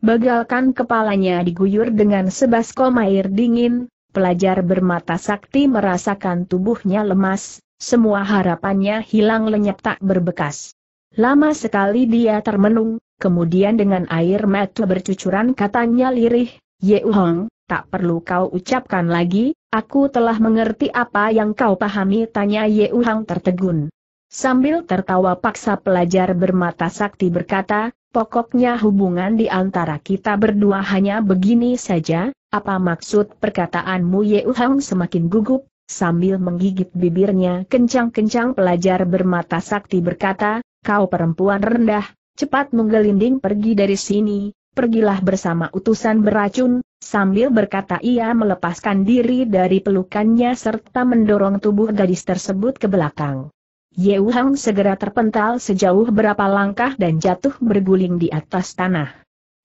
Bagalkan kepalanya diguyur dengan sebas air dingin, pelajar bermata sakti merasakan tubuhnya lemas, semua harapannya hilang lenyap tak berbekas. Lama sekali dia termenung, kemudian dengan air mata bercucuran katanya lirih, Ye Hong, tak perlu kau ucapkan lagi, aku telah mengerti apa yang kau pahami tanya Ye Hong tertegun. Sambil tertawa paksa pelajar bermata sakti berkata, Pokoknya hubungan di antara kita berdua hanya begini saja, apa maksud perkataanmu Ye Uhang semakin gugup, sambil menggigit bibirnya kencang-kencang pelajar bermata sakti berkata, kau perempuan rendah, cepat menggelinding pergi dari sini, pergilah bersama utusan beracun, sambil berkata ia melepaskan diri dari pelukannya serta mendorong tubuh gadis tersebut ke belakang. Yeu Hang segera terpental sejauh berapa langkah dan jatuh berguling di atas tanah.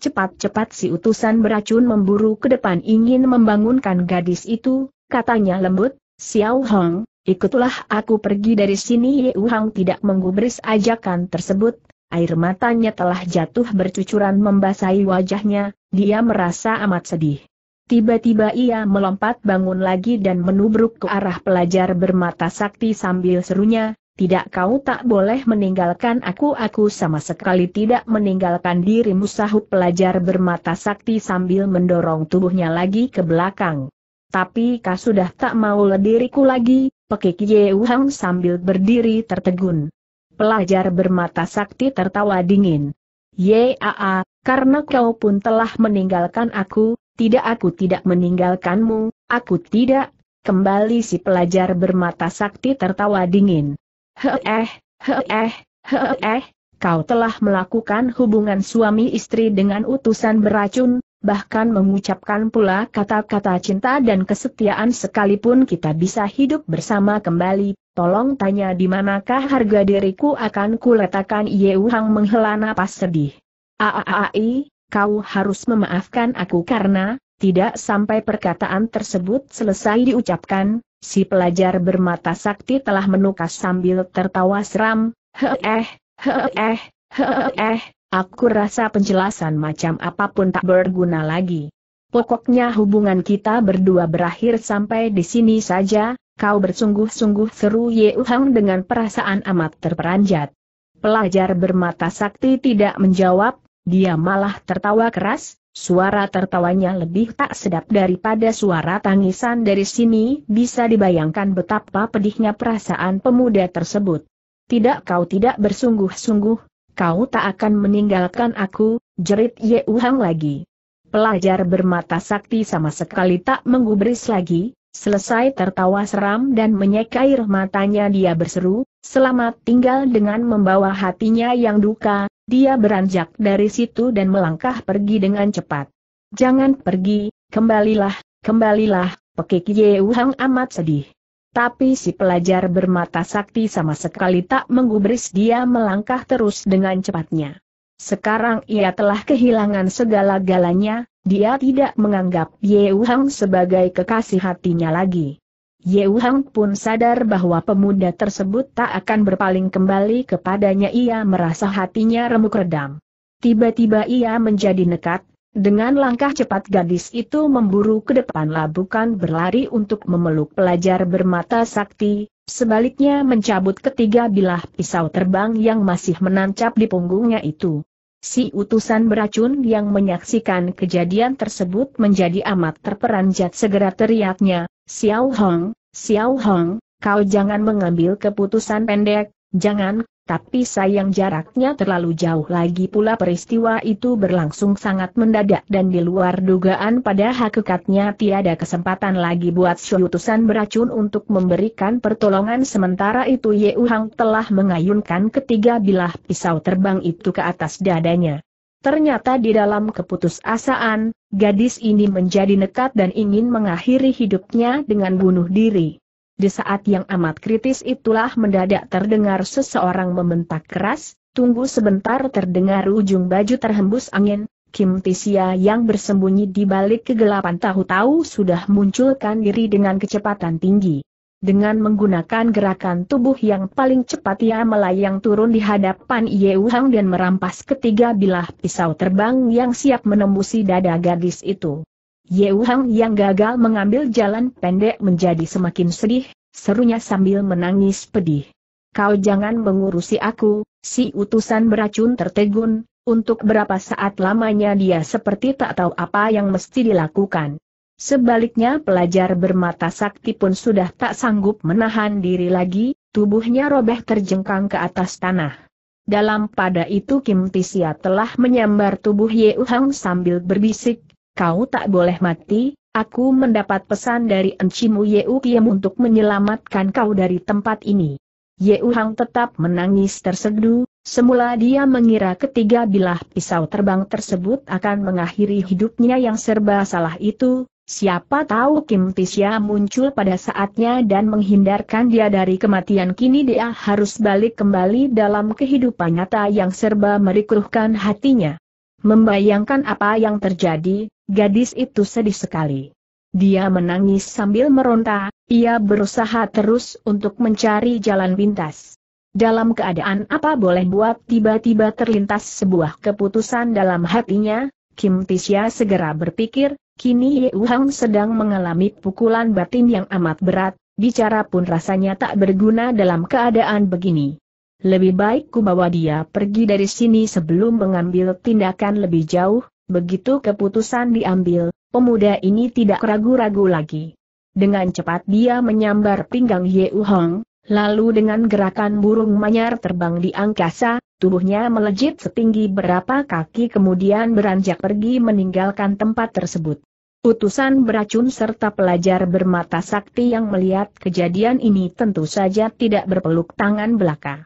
Cepat-cepat si utusan beracun memburu ke depan ingin membangunkan gadis itu, katanya lembut, Xiao Hong, ikutlah aku pergi dari sini Yeu Hang tidak menggubris ajakan tersebut, air matanya telah jatuh bercucuran membasahi wajahnya, dia merasa amat sedih. Tiba-tiba ia melompat bangun lagi dan menubruk ke arah pelajar bermata sakti sambil serunya, tidak kau tak boleh meninggalkan aku aku sama sekali tidak meninggalkan dirimu sahut pelajar bermata sakti sambil mendorong tubuhnya lagi ke belakang. Tapi kau sudah tak mau lediriku lagi, pekik Ye Wuhang sambil berdiri tertegun. Pelajar bermata sakti tertawa dingin. Yaa, karena kau pun telah meninggalkan aku, tidak aku tidak meninggalkanmu, aku tidak. Kembali si pelajar bermata sakti tertawa dingin. Heeh, heeh, heeh, kau telah melakukan hubungan suami istri dengan utusan beracun, bahkan mengucapkan pula kata-kata cinta dan kesetiaan sekalipun kita bisa hidup bersama kembali. Tolong tanya di manakah harga diriku akan kuletakkan Yeu Hang menghela napas sedih. Aaai, kau harus memaafkan aku karena, tidak sampai perkataan tersebut selesai diucapkan, si pelajar bermata sakti telah menukas sambil tertawa seram, heeh, heeh, heeh, aku rasa penjelasan macam apapun tak berguna lagi. Pokoknya hubungan kita berdua berakhir sampai di sini saja, kau bersungguh-sungguh seru Ye Uhang dengan perasaan amat terperanjat. Pelajar bermata sakti tidak menjawab, dia malah tertawa keras, Suara tertawanya lebih tak sedap daripada suara tangisan dari sini, bisa dibayangkan betapa pedihnya perasaan pemuda tersebut. Tidak kau tidak bersungguh-sungguh, kau tak akan meninggalkan aku, jerit Ye Uhang lagi. Pelajar bermata sakti sama sekali tak menggubris lagi, Selesai tertawa seram dan menyekair matanya dia berseru, selamat tinggal dengan membawa hatinya yang duka, dia beranjak dari situ dan melangkah pergi dengan cepat. Jangan pergi, kembalilah, kembalilah, pekik Ye Hang amat sedih. Tapi si pelajar bermata sakti sama sekali tak menggubris dia melangkah terus dengan cepatnya. Sekarang ia telah kehilangan segala-galanya, dia tidak menganggap Ye Hang sebagai kekasih hatinya lagi. Ye pun sadar bahwa pemuda tersebut tak akan berpaling kembali kepadanya ia merasa hatinya remuk redam. Tiba-tiba ia menjadi nekat, dengan langkah cepat gadis itu memburu ke depan labukan berlari untuk memeluk pelajar bermata sakti, sebaliknya mencabut ketiga bilah pisau terbang yang masih menancap di punggungnya itu. Si utusan beracun yang menyaksikan kejadian tersebut menjadi amat terperanjat segera teriaknya, Xiao Hong, Xiao Hong, kau jangan mengambil keputusan pendek, jangan tapi sayang jaraknya terlalu jauh lagi pula peristiwa itu berlangsung sangat mendadak dan di luar dugaan pada hakikatnya tiada kesempatan lagi buat Syutusan beracun untuk memberikan pertolongan sementara itu Ye Uhang telah mengayunkan ketiga bilah pisau terbang itu ke atas dadanya. Ternyata di dalam keputusasaan, gadis ini menjadi nekat dan ingin mengakhiri hidupnya dengan bunuh diri. Di saat yang amat kritis itulah mendadak terdengar seseorang membentak keras, tunggu sebentar terdengar ujung baju terhembus angin, Kim Tisia yang bersembunyi di balik kegelapan tahu-tahu sudah munculkan diri dengan kecepatan tinggi. Dengan menggunakan gerakan tubuh yang paling cepat ia melayang turun di hadapan Ye dan merampas ketiga bilah pisau terbang yang siap menembusi dada gadis itu. Ye Yeuhang yang gagal mengambil jalan pendek menjadi semakin sedih, serunya sambil menangis pedih. Kau jangan mengurusi aku, si utusan beracun tertegun, untuk berapa saat lamanya dia seperti tak tahu apa yang mesti dilakukan. Sebaliknya pelajar bermata sakti pun sudah tak sanggup menahan diri lagi, tubuhnya robeh terjengkang ke atas tanah. Dalam pada itu Kim Tisia telah menyambar tubuh Ye Yeuhang sambil berbisik, kau tak boleh mati, aku mendapat pesan dari Encimu Yeu Kiem untuk menyelamatkan kau dari tempat ini. Yeu Hang tetap menangis tersedu. semula dia mengira ketiga bilah pisau terbang tersebut akan mengakhiri hidupnya yang serba salah itu, siapa tahu Kim Tisya muncul pada saatnya dan menghindarkan dia dari kematian kini dia harus balik kembali dalam kehidupan nyata yang serba merikuhkan hatinya. Membayangkan apa yang terjadi, Gadis itu sedih sekali. Dia menangis sambil meronta, ia berusaha terus untuk mencari jalan pintas. Dalam keadaan apa boleh buat tiba-tiba terlintas sebuah keputusan dalam hatinya, Kim Tisya segera berpikir, kini Ye Uhang sedang mengalami pukulan batin yang amat berat, bicara pun rasanya tak berguna dalam keadaan begini. Lebih baik ku bawa dia pergi dari sini sebelum mengambil tindakan lebih jauh, Begitu keputusan diambil, pemuda ini tidak ragu-ragu lagi. Dengan cepat dia menyambar pinggang Ye Hong, lalu dengan gerakan burung manyar terbang di angkasa, tubuhnya melejit setinggi berapa kaki kemudian beranjak pergi meninggalkan tempat tersebut. Utusan beracun serta pelajar bermata sakti yang melihat kejadian ini tentu saja tidak berpeluk tangan belaka.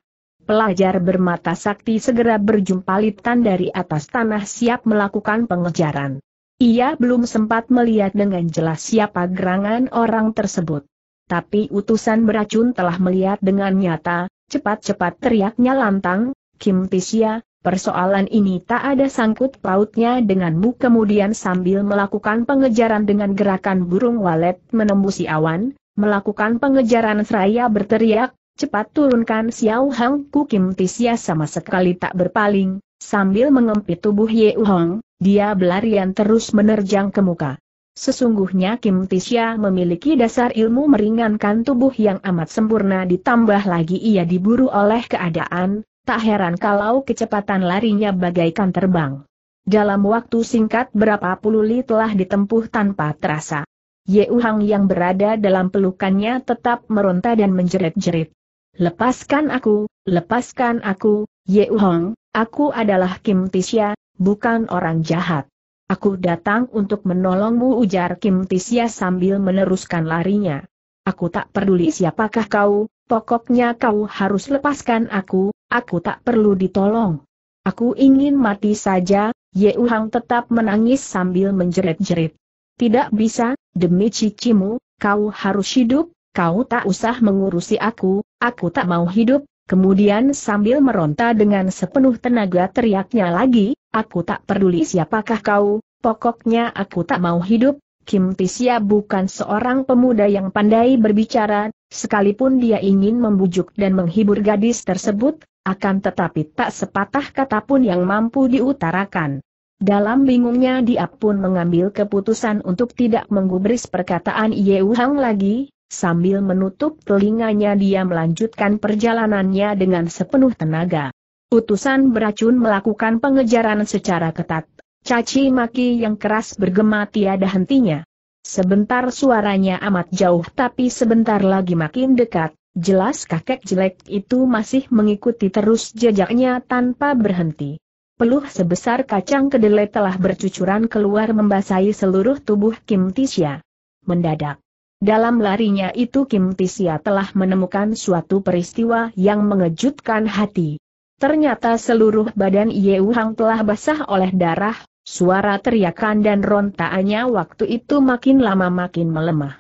Pelajar bermata sakti segera berjumpa litan dari atas tanah siap melakukan pengejaran. Ia belum sempat melihat dengan jelas siapa gerangan orang tersebut. Tapi utusan beracun telah melihat dengan nyata, cepat-cepat teriaknya lantang, Kim Tisya, persoalan ini tak ada sangkut pautnya denganmu kemudian sambil melakukan pengejaran dengan gerakan burung walet menembusi awan, melakukan pengejaran seraya berteriak, Cepat turunkan Xiao Hang Ku Kim Tisya sama sekali tak berpaling, sambil mengempit tubuh Ye Hong, dia berlarian terus menerjang ke muka. Sesungguhnya Kim Tisya memiliki dasar ilmu meringankan tubuh yang amat sempurna ditambah lagi ia diburu oleh keadaan, tak heran kalau kecepatan larinya bagaikan terbang. Dalam waktu singkat berapa puluh li telah ditempuh tanpa terasa. Ye Uhang yang berada dalam pelukannya tetap meronta dan menjerit-jerit. Lepaskan aku, lepaskan aku, Ye Hong, aku adalah Kim Tisya, bukan orang jahat. Aku datang untuk menolongmu ujar Kim Tisya sambil meneruskan larinya. Aku tak peduli siapakah kau, pokoknya kau harus lepaskan aku, aku tak perlu ditolong. Aku ingin mati saja, Ye Hong tetap menangis sambil menjerit-jerit. Tidak bisa, demi cicimu, kau harus hidup, kau tak usah mengurusi aku, Aku tak mau hidup, kemudian sambil meronta dengan sepenuh tenaga teriaknya lagi, aku tak peduli siapakah kau, pokoknya aku tak mau hidup, Kim Tisia bukan seorang pemuda yang pandai berbicara, sekalipun dia ingin membujuk dan menghibur gadis tersebut, akan tetapi tak sepatah kata pun yang mampu diutarakan. Dalam bingungnya dia pun mengambil keputusan untuk tidak menggubris perkataan Yeu Hang lagi, Sambil menutup telinganya dia melanjutkan perjalanannya dengan sepenuh tenaga. Utusan beracun melakukan pengejaran secara ketat. Caci maki yang keras bergema tiada hentinya. Sebentar suaranya amat jauh tapi sebentar lagi makin dekat, jelas kakek jelek itu masih mengikuti terus jejaknya tanpa berhenti. Peluh sebesar kacang kedelai telah bercucuran keluar membasahi seluruh tubuh Kim Tisha. Mendadak, dalam larinya itu Kim Tisia telah menemukan suatu peristiwa yang mengejutkan hati. Ternyata seluruh badan Ye Hang telah basah oleh darah, suara teriakan dan rontaannya waktu itu makin lama makin melemah.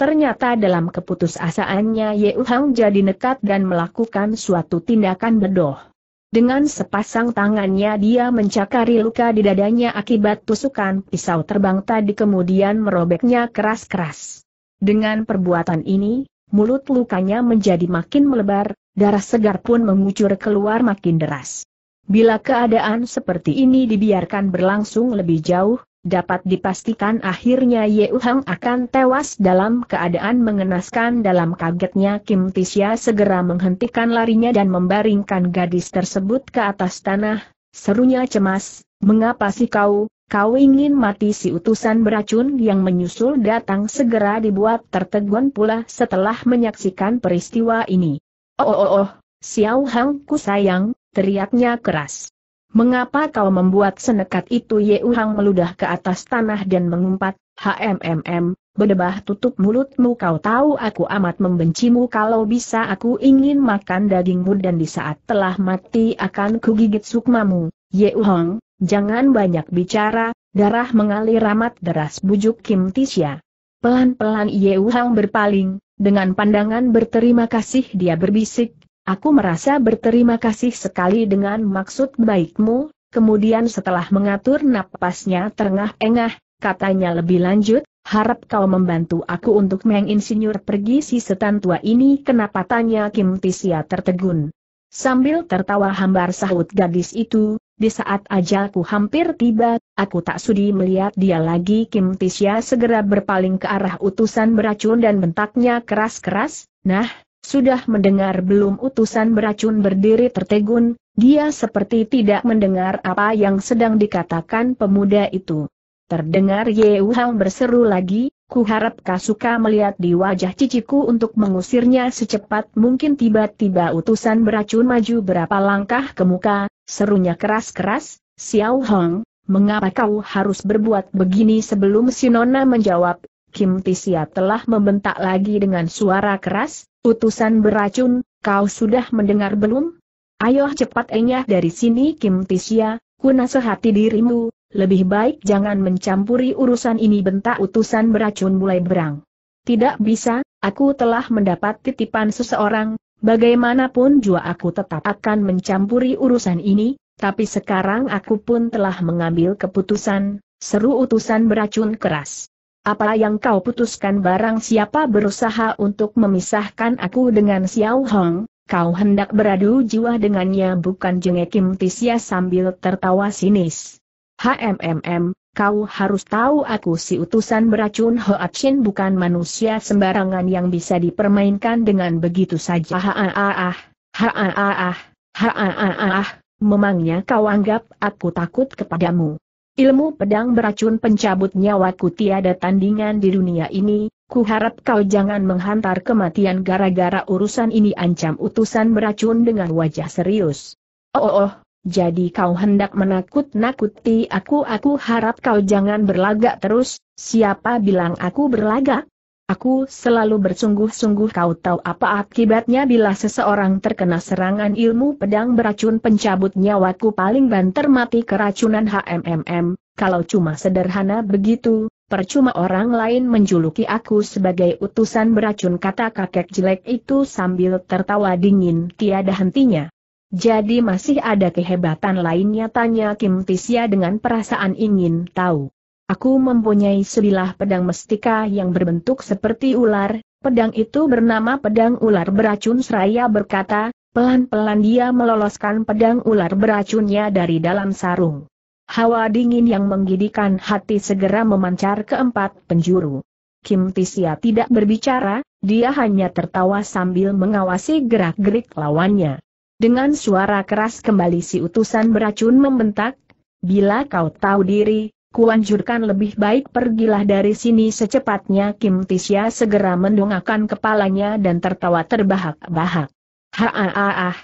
Ternyata dalam keputusasaannya Ye Hang jadi nekat dan melakukan suatu tindakan bedoh. Dengan sepasang tangannya dia mencakari luka di dadanya akibat tusukan pisau terbang tadi kemudian merobeknya keras-keras. Dengan perbuatan ini, mulut lukanya menjadi makin melebar, darah segar pun mengucur keluar makin deras. Bila keadaan seperti ini dibiarkan berlangsung lebih jauh, dapat dipastikan akhirnya Ye Uhang akan tewas dalam keadaan mengenaskan dalam kagetnya Kim Tisya segera menghentikan larinya dan membaringkan gadis tersebut ke atas tanah, serunya cemas, mengapa sih kau, Kau ingin mati si utusan beracun yang menyusul datang segera dibuat tertegun pula setelah menyaksikan peristiwa ini. Oh oh oh, Xiao Hang ku sayang, teriaknya keras. Mengapa kau membuat senekat itu Ye Hang meludah ke atas tanah dan mengumpat, HMMM, Bedebah tutup mulutmu kau tahu aku amat membencimu kalau bisa aku ingin makan dagingmu dan di saat telah mati akan kugigit sukmamu, Yeuhong, Jangan banyak bicara, darah mengalir amat deras bujuk Kim Tisya. Pelan-pelan Ye Hang berpaling, dengan pandangan berterima kasih dia berbisik, aku merasa berterima kasih sekali dengan maksud baikmu, kemudian setelah mengatur napasnya terengah-engah, katanya lebih lanjut, harap kau membantu aku untuk menginsinyur pergi si setan tua ini kenapa tanya Kim Tisya tertegun. Sambil tertawa hambar sahut gadis itu, di saat ajalku hampir tiba, aku tak sudi melihat dia lagi. Kim Tisya segera berpaling ke arah utusan beracun dan bentaknya keras-keras, nah, sudah mendengar belum utusan beracun berdiri tertegun, dia seperti tidak mendengar apa yang sedang dikatakan pemuda itu. Terdengar Ye Wuhang berseru lagi, ku harap Kasuka melihat di wajah ciciku untuk mengusirnya secepat mungkin tiba-tiba utusan beracun maju berapa langkah ke muka, Serunya keras-keras, Xiao Hong, mengapa kau harus berbuat begini sebelum Sinona menjawab, Kim Tisia telah membentak lagi dengan suara keras, utusan beracun, kau sudah mendengar belum? Ayo cepat enyah dari sini Kim Tisia, ku nasihati dirimu, lebih baik jangan mencampuri urusan ini bentak utusan beracun mulai berang. Tidak bisa, aku telah mendapat titipan seseorang, Bagaimanapun jua aku tetap akan mencampuri urusan ini, tapi sekarang aku pun telah mengambil keputusan, seru utusan beracun keras. Apa yang kau putuskan barang siapa berusaha untuk memisahkan aku dengan Xiao Hong, kau hendak beradu jiwa dengannya bukan jengekim Tisya sambil tertawa sinis. HMMM, Kau harus tahu aku si utusan beracun Hoa Chin bukan manusia sembarangan yang bisa dipermainkan dengan begitu saja. ha ha ah ha ha ah ha ha ah memangnya kau anggap aku takut kepadamu. Ilmu pedang beracun pencabut nyawaku tiada tandingan di dunia ini, Ku harap kau jangan menghantar kematian gara-gara urusan ini ancam utusan beracun dengan wajah serius. oh, oh jadi kau hendak menakut-nakuti aku aku harap kau jangan berlagak terus, siapa bilang aku berlagak? Aku selalu bersungguh-sungguh kau tahu apa akibatnya bila seseorang terkena serangan ilmu pedang beracun pencabut nyawaku paling banter mati keracunan HMMM, kalau cuma sederhana begitu, percuma orang lain menjuluki aku sebagai utusan beracun kata kakek jelek itu sambil tertawa dingin tiada hentinya. Jadi masih ada kehebatan lainnya tanya Kim Tisya dengan perasaan ingin tahu. Aku mempunyai sebilah pedang mestika yang berbentuk seperti ular, pedang itu bernama pedang ular beracun seraya berkata, pelan-pelan dia meloloskan pedang ular beracunnya dari dalam sarung. Hawa dingin yang menggidikan hati segera memancar ke empat penjuru. Kim Tisya tidak berbicara, dia hanya tertawa sambil mengawasi gerak-gerik lawannya. Dengan suara keras kembali si utusan beracun membentak, Bila kau tahu diri, kuanjurkan lebih baik pergilah dari sini secepatnya Kim Tisya segera mendongakkan kepalanya dan tertawa terbahak-bahak. Haaah,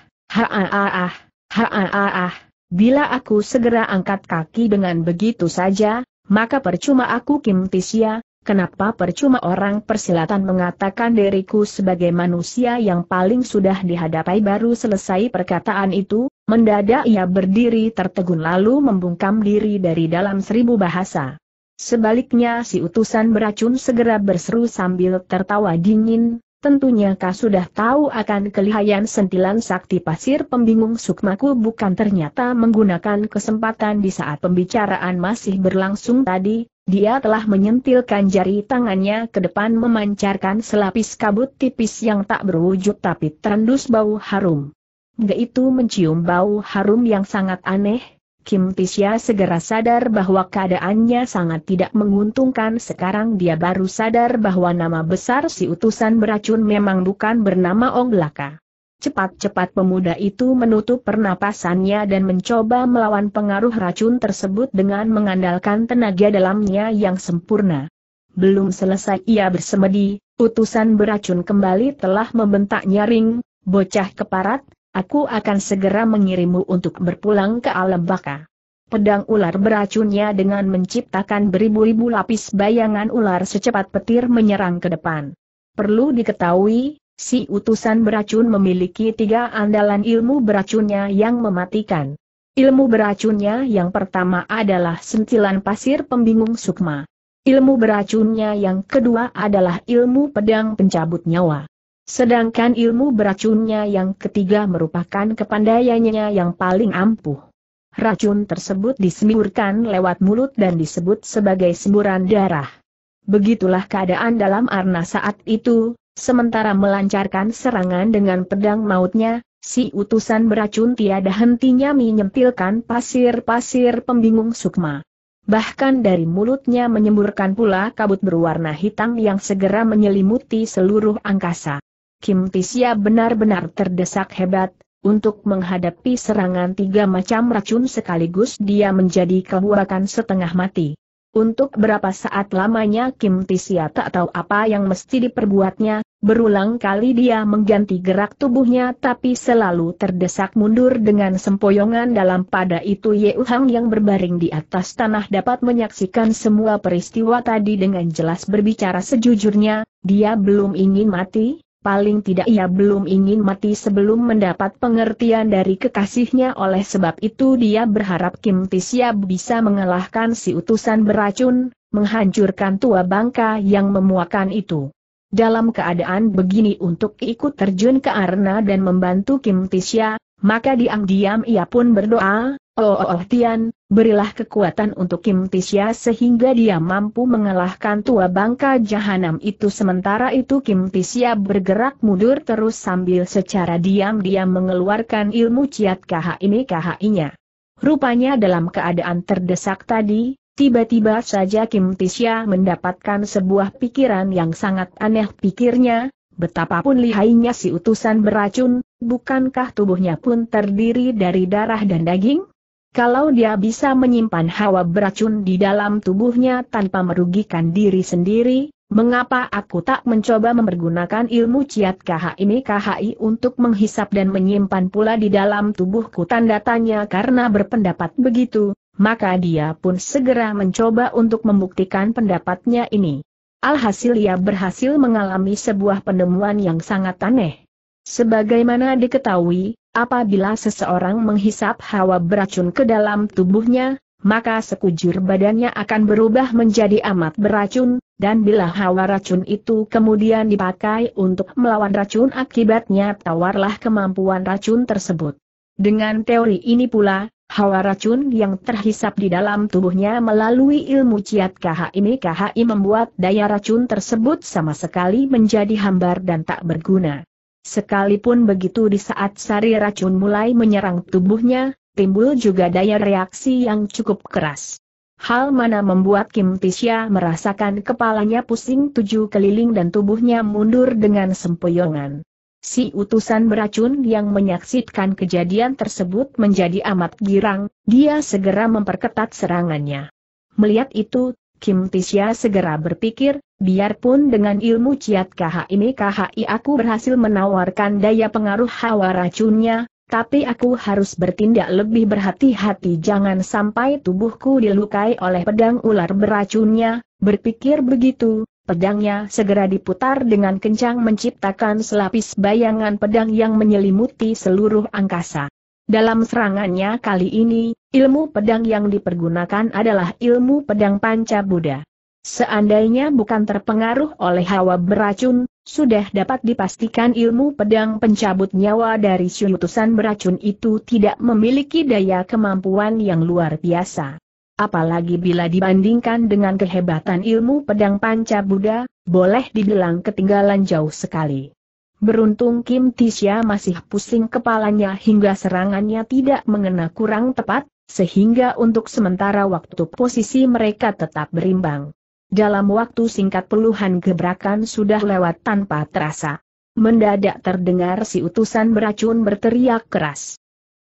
ha-ah-ah, bila aku segera angkat kaki dengan begitu saja, maka percuma aku Kim Tisya, Kenapa percuma orang persilatan mengatakan diriku sebagai manusia yang paling sudah dihadapi baru selesai perkataan itu, mendadak ia berdiri tertegun lalu membungkam diri dari dalam seribu bahasa. Sebaliknya si utusan beracun segera berseru sambil tertawa dingin, tentunya kau sudah tahu akan kelihayan sentilan sakti pasir pembingung sukmaku bukan ternyata menggunakan kesempatan di saat pembicaraan masih berlangsung tadi, dia telah menyentilkan jari tangannya ke depan memancarkan selapis kabut tipis yang tak berwujud tapi terendus bau harum. Nge itu mencium bau harum yang sangat aneh, Kim Tisya segera sadar bahwa keadaannya sangat tidak menguntungkan sekarang dia baru sadar bahwa nama besar si utusan beracun memang bukan bernama Ong Laka. Cepat-cepat pemuda itu menutup pernapasannya dan mencoba melawan pengaruh racun tersebut dengan mengandalkan tenaga dalamnya yang sempurna. Belum selesai ia bersemedi, utusan beracun kembali telah membentak nyaring, bocah keparat, aku akan segera mengirimmu untuk berpulang ke alam baka. Pedang ular beracunnya dengan menciptakan beribu-ribu lapis bayangan ular secepat petir menyerang ke depan. Perlu diketahui, Si utusan beracun memiliki tiga andalan ilmu beracunnya yang mematikan. Ilmu beracunnya yang pertama adalah sentilan pasir pembingung sukma. Ilmu beracunnya yang kedua adalah ilmu pedang pencabut nyawa. Sedangkan ilmu beracunnya yang ketiga merupakan kepandaiannya yang paling ampuh. Racun tersebut disemburkan lewat mulut dan disebut sebagai semburan darah. Begitulah keadaan dalam arna saat itu, Sementara melancarkan serangan dengan pedang mautnya, si utusan beracun tiada hentinya menyempilkan pasir-pasir pembingung sukma. Bahkan dari mulutnya menyemburkan pula kabut berwarna hitam yang segera menyelimuti seluruh angkasa. Kim Tisya benar-benar terdesak hebat, untuk menghadapi serangan tiga macam racun sekaligus dia menjadi kehuakan setengah mati. Untuk berapa saat lamanya Kim Tisia tak tahu apa yang mesti diperbuatnya, berulang kali dia mengganti gerak tubuhnya tapi selalu terdesak mundur dengan sempoyongan dalam pada itu Ye Uhang yang berbaring di atas tanah dapat menyaksikan semua peristiwa tadi dengan jelas berbicara sejujurnya, dia belum ingin mati, paling tidak ia belum ingin mati sebelum mendapat pengertian dari kekasihnya oleh sebab itu dia berharap Kim Tisya bisa mengalahkan si utusan beracun, menghancurkan tua bangka yang memuakan itu. Dalam keadaan begini untuk ikut terjun ke arena dan membantu Kim Tisya, maka diam-diam ia pun berdoa, Oh, oh, oh Tian, berilah kekuatan untuk Kim Tisya sehingga dia mampu mengalahkan tua bangka jahanam itu. Sementara itu Kim Tisya bergerak mundur terus sambil secara diam-diam mengeluarkan ilmu ciat KH ini KHI-nya. Rupanya dalam keadaan terdesak tadi, tiba-tiba saja Kim Tisya mendapatkan sebuah pikiran yang sangat aneh pikirnya, Betapapun lihainya si utusan beracun, bukankah tubuhnya pun terdiri dari darah dan daging? Kalau dia bisa menyimpan hawa beracun di dalam tubuhnya tanpa merugikan diri sendiri, mengapa aku tak mencoba mempergunakan ilmu ciat KHI KHI untuk menghisap dan menyimpan pula di dalam tubuhku tanda tanya karena berpendapat begitu, maka dia pun segera mencoba untuk membuktikan pendapatnya ini. Alhasil ia berhasil mengalami sebuah penemuan yang sangat aneh. Sebagaimana diketahui, Apabila seseorang menghisap hawa beracun ke dalam tubuhnya, maka sekujur badannya akan berubah menjadi amat beracun, dan bila hawa racun itu kemudian dipakai untuk melawan racun akibatnya tawarlah kemampuan racun tersebut. Dengan teori ini pula, hawa racun yang terhisap di dalam tubuhnya melalui ilmu ciat KHI ini KHI membuat daya racun tersebut sama sekali menjadi hambar dan tak berguna. Sekalipun begitu di saat sari racun mulai menyerang tubuhnya, timbul juga daya reaksi yang cukup keras. Hal mana membuat Kim Tisha merasakan kepalanya pusing tujuh keliling dan tubuhnya mundur dengan sempoyongan. Si utusan beracun yang menyaksikan kejadian tersebut menjadi amat girang, dia segera memperketat serangannya. Melihat itu, Kim Tisha segera berpikir, Biarpun dengan ilmu Ciat KH ini e KHI aku berhasil menawarkan daya pengaruh hawa racunnya, tapi aku harus bertindak lebih berhati-hati jangan sampai tubuhku dilukai oleh pedang ular beracunnya, berpikir begitu, pedangnya segera diputar dengan kencang menciptakan selapis bayangan pedang yang menyelimuti seluruh angkasa. Dalam serangannya kali ini, ilmu pedang yang dipergunakan adalah ilmu pedang panca Buddha. Seandainya bukan terpengaruh oleh hawa beracun, sudah dapat dipastikan ilmu pedang pencabut nyawa dari syutusan beracun itu tidak memiliki daya kemampuan yang luar biasa. Apalagi bila dibandingkan dengan kehebatan ilmu pedang panca Buddha, boleh dibilang ketinggalan jauh sekali. Beruntung Kim Tisya masih pusing kepalanya hingga serangannya tidak mengena kurang tepat, sehingga untuk sementara waktu posisi mereka tetap berimbang. Dalam waktu singkat puluhan gebrakan sudah lewat tanpa terasa. Mendadak terdengar si utusan beracun berteriak keras.